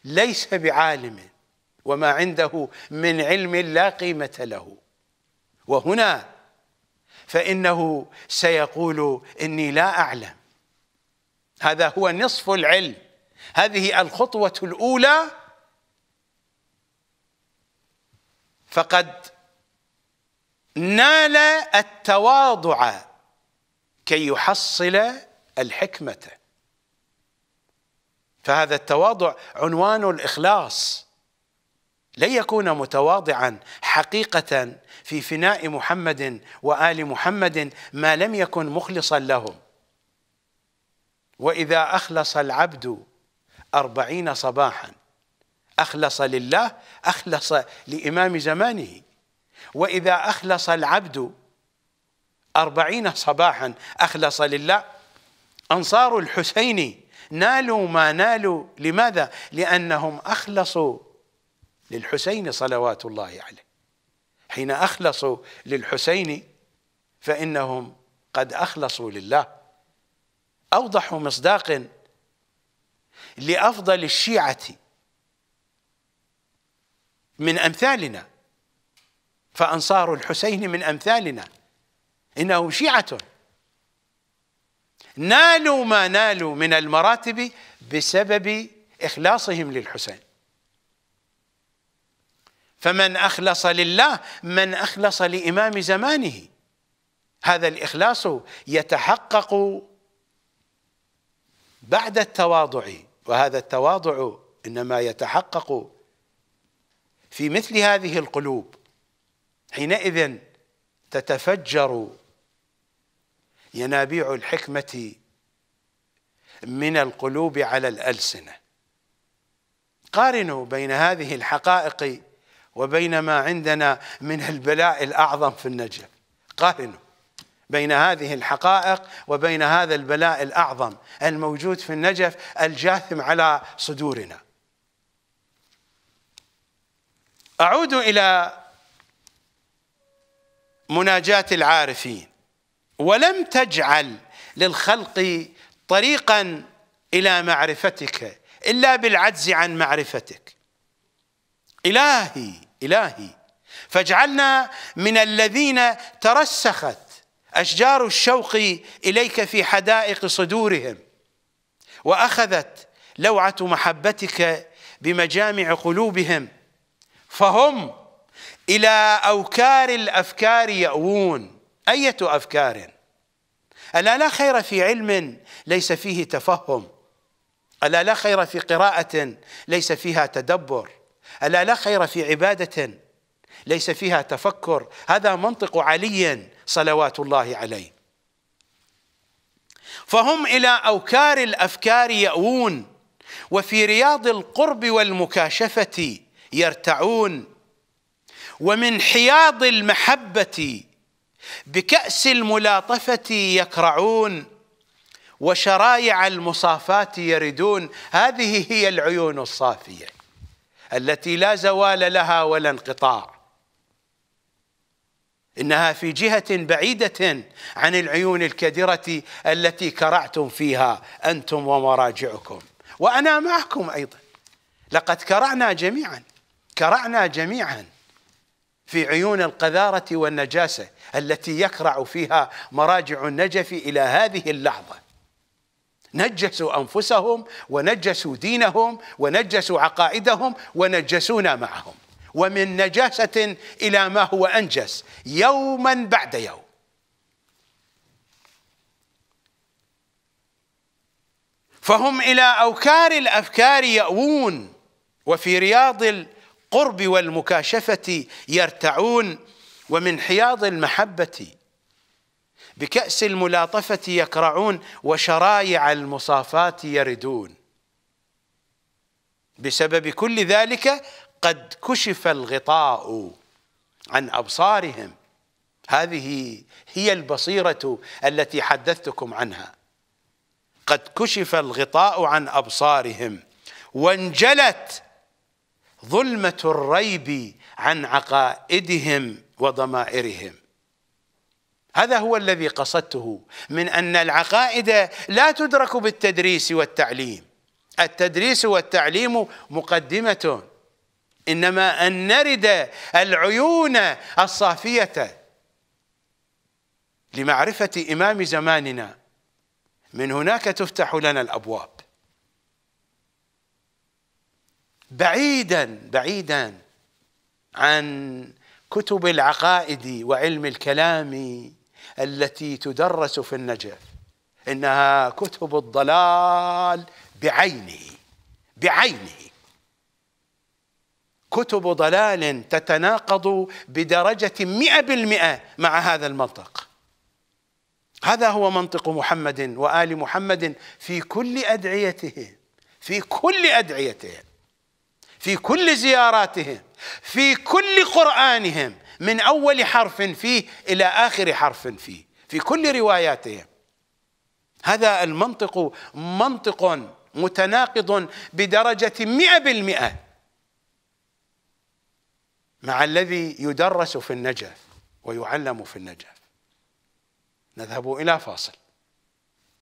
ليس بعالم وما عنده من علم لا قيمة له وهنا فإنه سيقول إني لا أعلم هذا هو نصف العلم هذه الخطوة الأولى فقد نال التواضع كي يحصل الحكمه فهذا التواضع عنوان الاخلاص لن يكون متواضعا حقيقه في فناء محمد وال محمد ما لم يكن مخلصا لهم واذا اخلص العبد أربعين صباحا أخلص لله أخلص لإمام زمانه وإذا أخلص العبد أربعين صباحا أخلص لله أنصار الحسين نالوا ما نالوا لماذا؟ لأنهم أخلصوا للحسين صلوات الله عليه حين أخلصوا للحسين فإنهم قد أخلصوا لله أوضح مصداق لأفضل الشيعة من أمثالنا فأنصار الحسين من أمثالنا إنه شيعة نالوا ما نالوا من المراتب بسبب إخلاصهم للحسين فمن أخلص لله من أخلص لإمام زمانه هذا الإخلاص يتحقق بعد التواضع وهذا التواضع إنما يتحقق في مثل هذه القلوب حينئذ تتفجر ينابيع الحكمه من القلوب على الالسنه قارنوا بين هذه الحقائق وبين ما عندنا من البلاء الاعظم في النجف قارنوا بين هذه الحقائق وبين هذا البلاء الاعظم الموجود في النجف الجاثم على صدورنا أعود إلى مناجاة العارفين ولم تجعل للخلق طريقا إلى معرفتك إلا بالعجز عن معرفتك إلهي إلهي فاجعلنا من الذين ترسخت أشجار الشوق إليك في حدائق صدورهم وأخذت لوعة محبتك بمجامع قلوبهم فهم إلى أوكار الأفكار يأوون أية أفكار ألا لا خير في علم ليس فيه تفهم ألا لا خير في قراءة ليس فيها تدبر ألا لا خير في عبادة ليس فيها تفكر هذا منطق علي صلوات الله عليه فهم إلى أوكار الأفكار يأوون وفي رياض القرب والمكاشفة يرتعون ومن حياض المحبه بكاس الملاطفه يكرعون وشرايع المصافاة يردون هذه هي العيون الصافية التي لا زوال لها ولا انقطاع إنها في جهة بعيدة عن العيون الكدرة التي كرعتم فيها أنتم ومراجعكم وأنا معكم أيضا لقد كرعنا جميعا كرعنا جميعا في عيون القذارة والنجاسة التي يكرع فيها مراجع النجف إلى هذه اللحظة نجسوا أنفسهم ونجسوا دينهم ونجسوا عقائدهم ونجسونا معهم ومن نجاسة إلى ما هو أنجس يوما بعد يوم فهم إلى أوكار الأفكار يأوون وفي رياض القرب والمكاشفة يرتعون ومن حياض المحبة بكأس الملاطفة يكرعون وشرايع المصافات يردون بسبب كل ذلك قد كشف الغطاء عن أبصارهم هذه هي البصيرة التي حدثتكم عنها قد كشف الغطاء عن أبصارهم وانجلت ظلمه الريب عن عقائدهم وضمائرهم هذا هو الذي قصدته من ان العقائد لا تدرك بالتدريس والتعليم التدريس والتعليم مقدمه انما ان نرد العيون الصافيه لمعرفه امام زماننا من هناك تفتح لنا الابواب بعيدا بعيدا عن كتب العقائد وعلم الكلام التي تدرس في النجف انها كتب الضلال بعينه بعينه كتب ضلال تتناقض بدرجة مئة بالمئة مع هذا المنطق هذا هو منطق محمد وآل محمد في كل أدعيتهم في كل أدعيتهم في كل زياراتهم في كل قرآنهم من أول حرف فيه إلى آخر حرف فيه في كل رواياتهم هذا المنطق منطق متناقض بدرجة مئة بالمئة مع الذي يدرس في النجف ويعلم في النجف نذهب إلى فاصل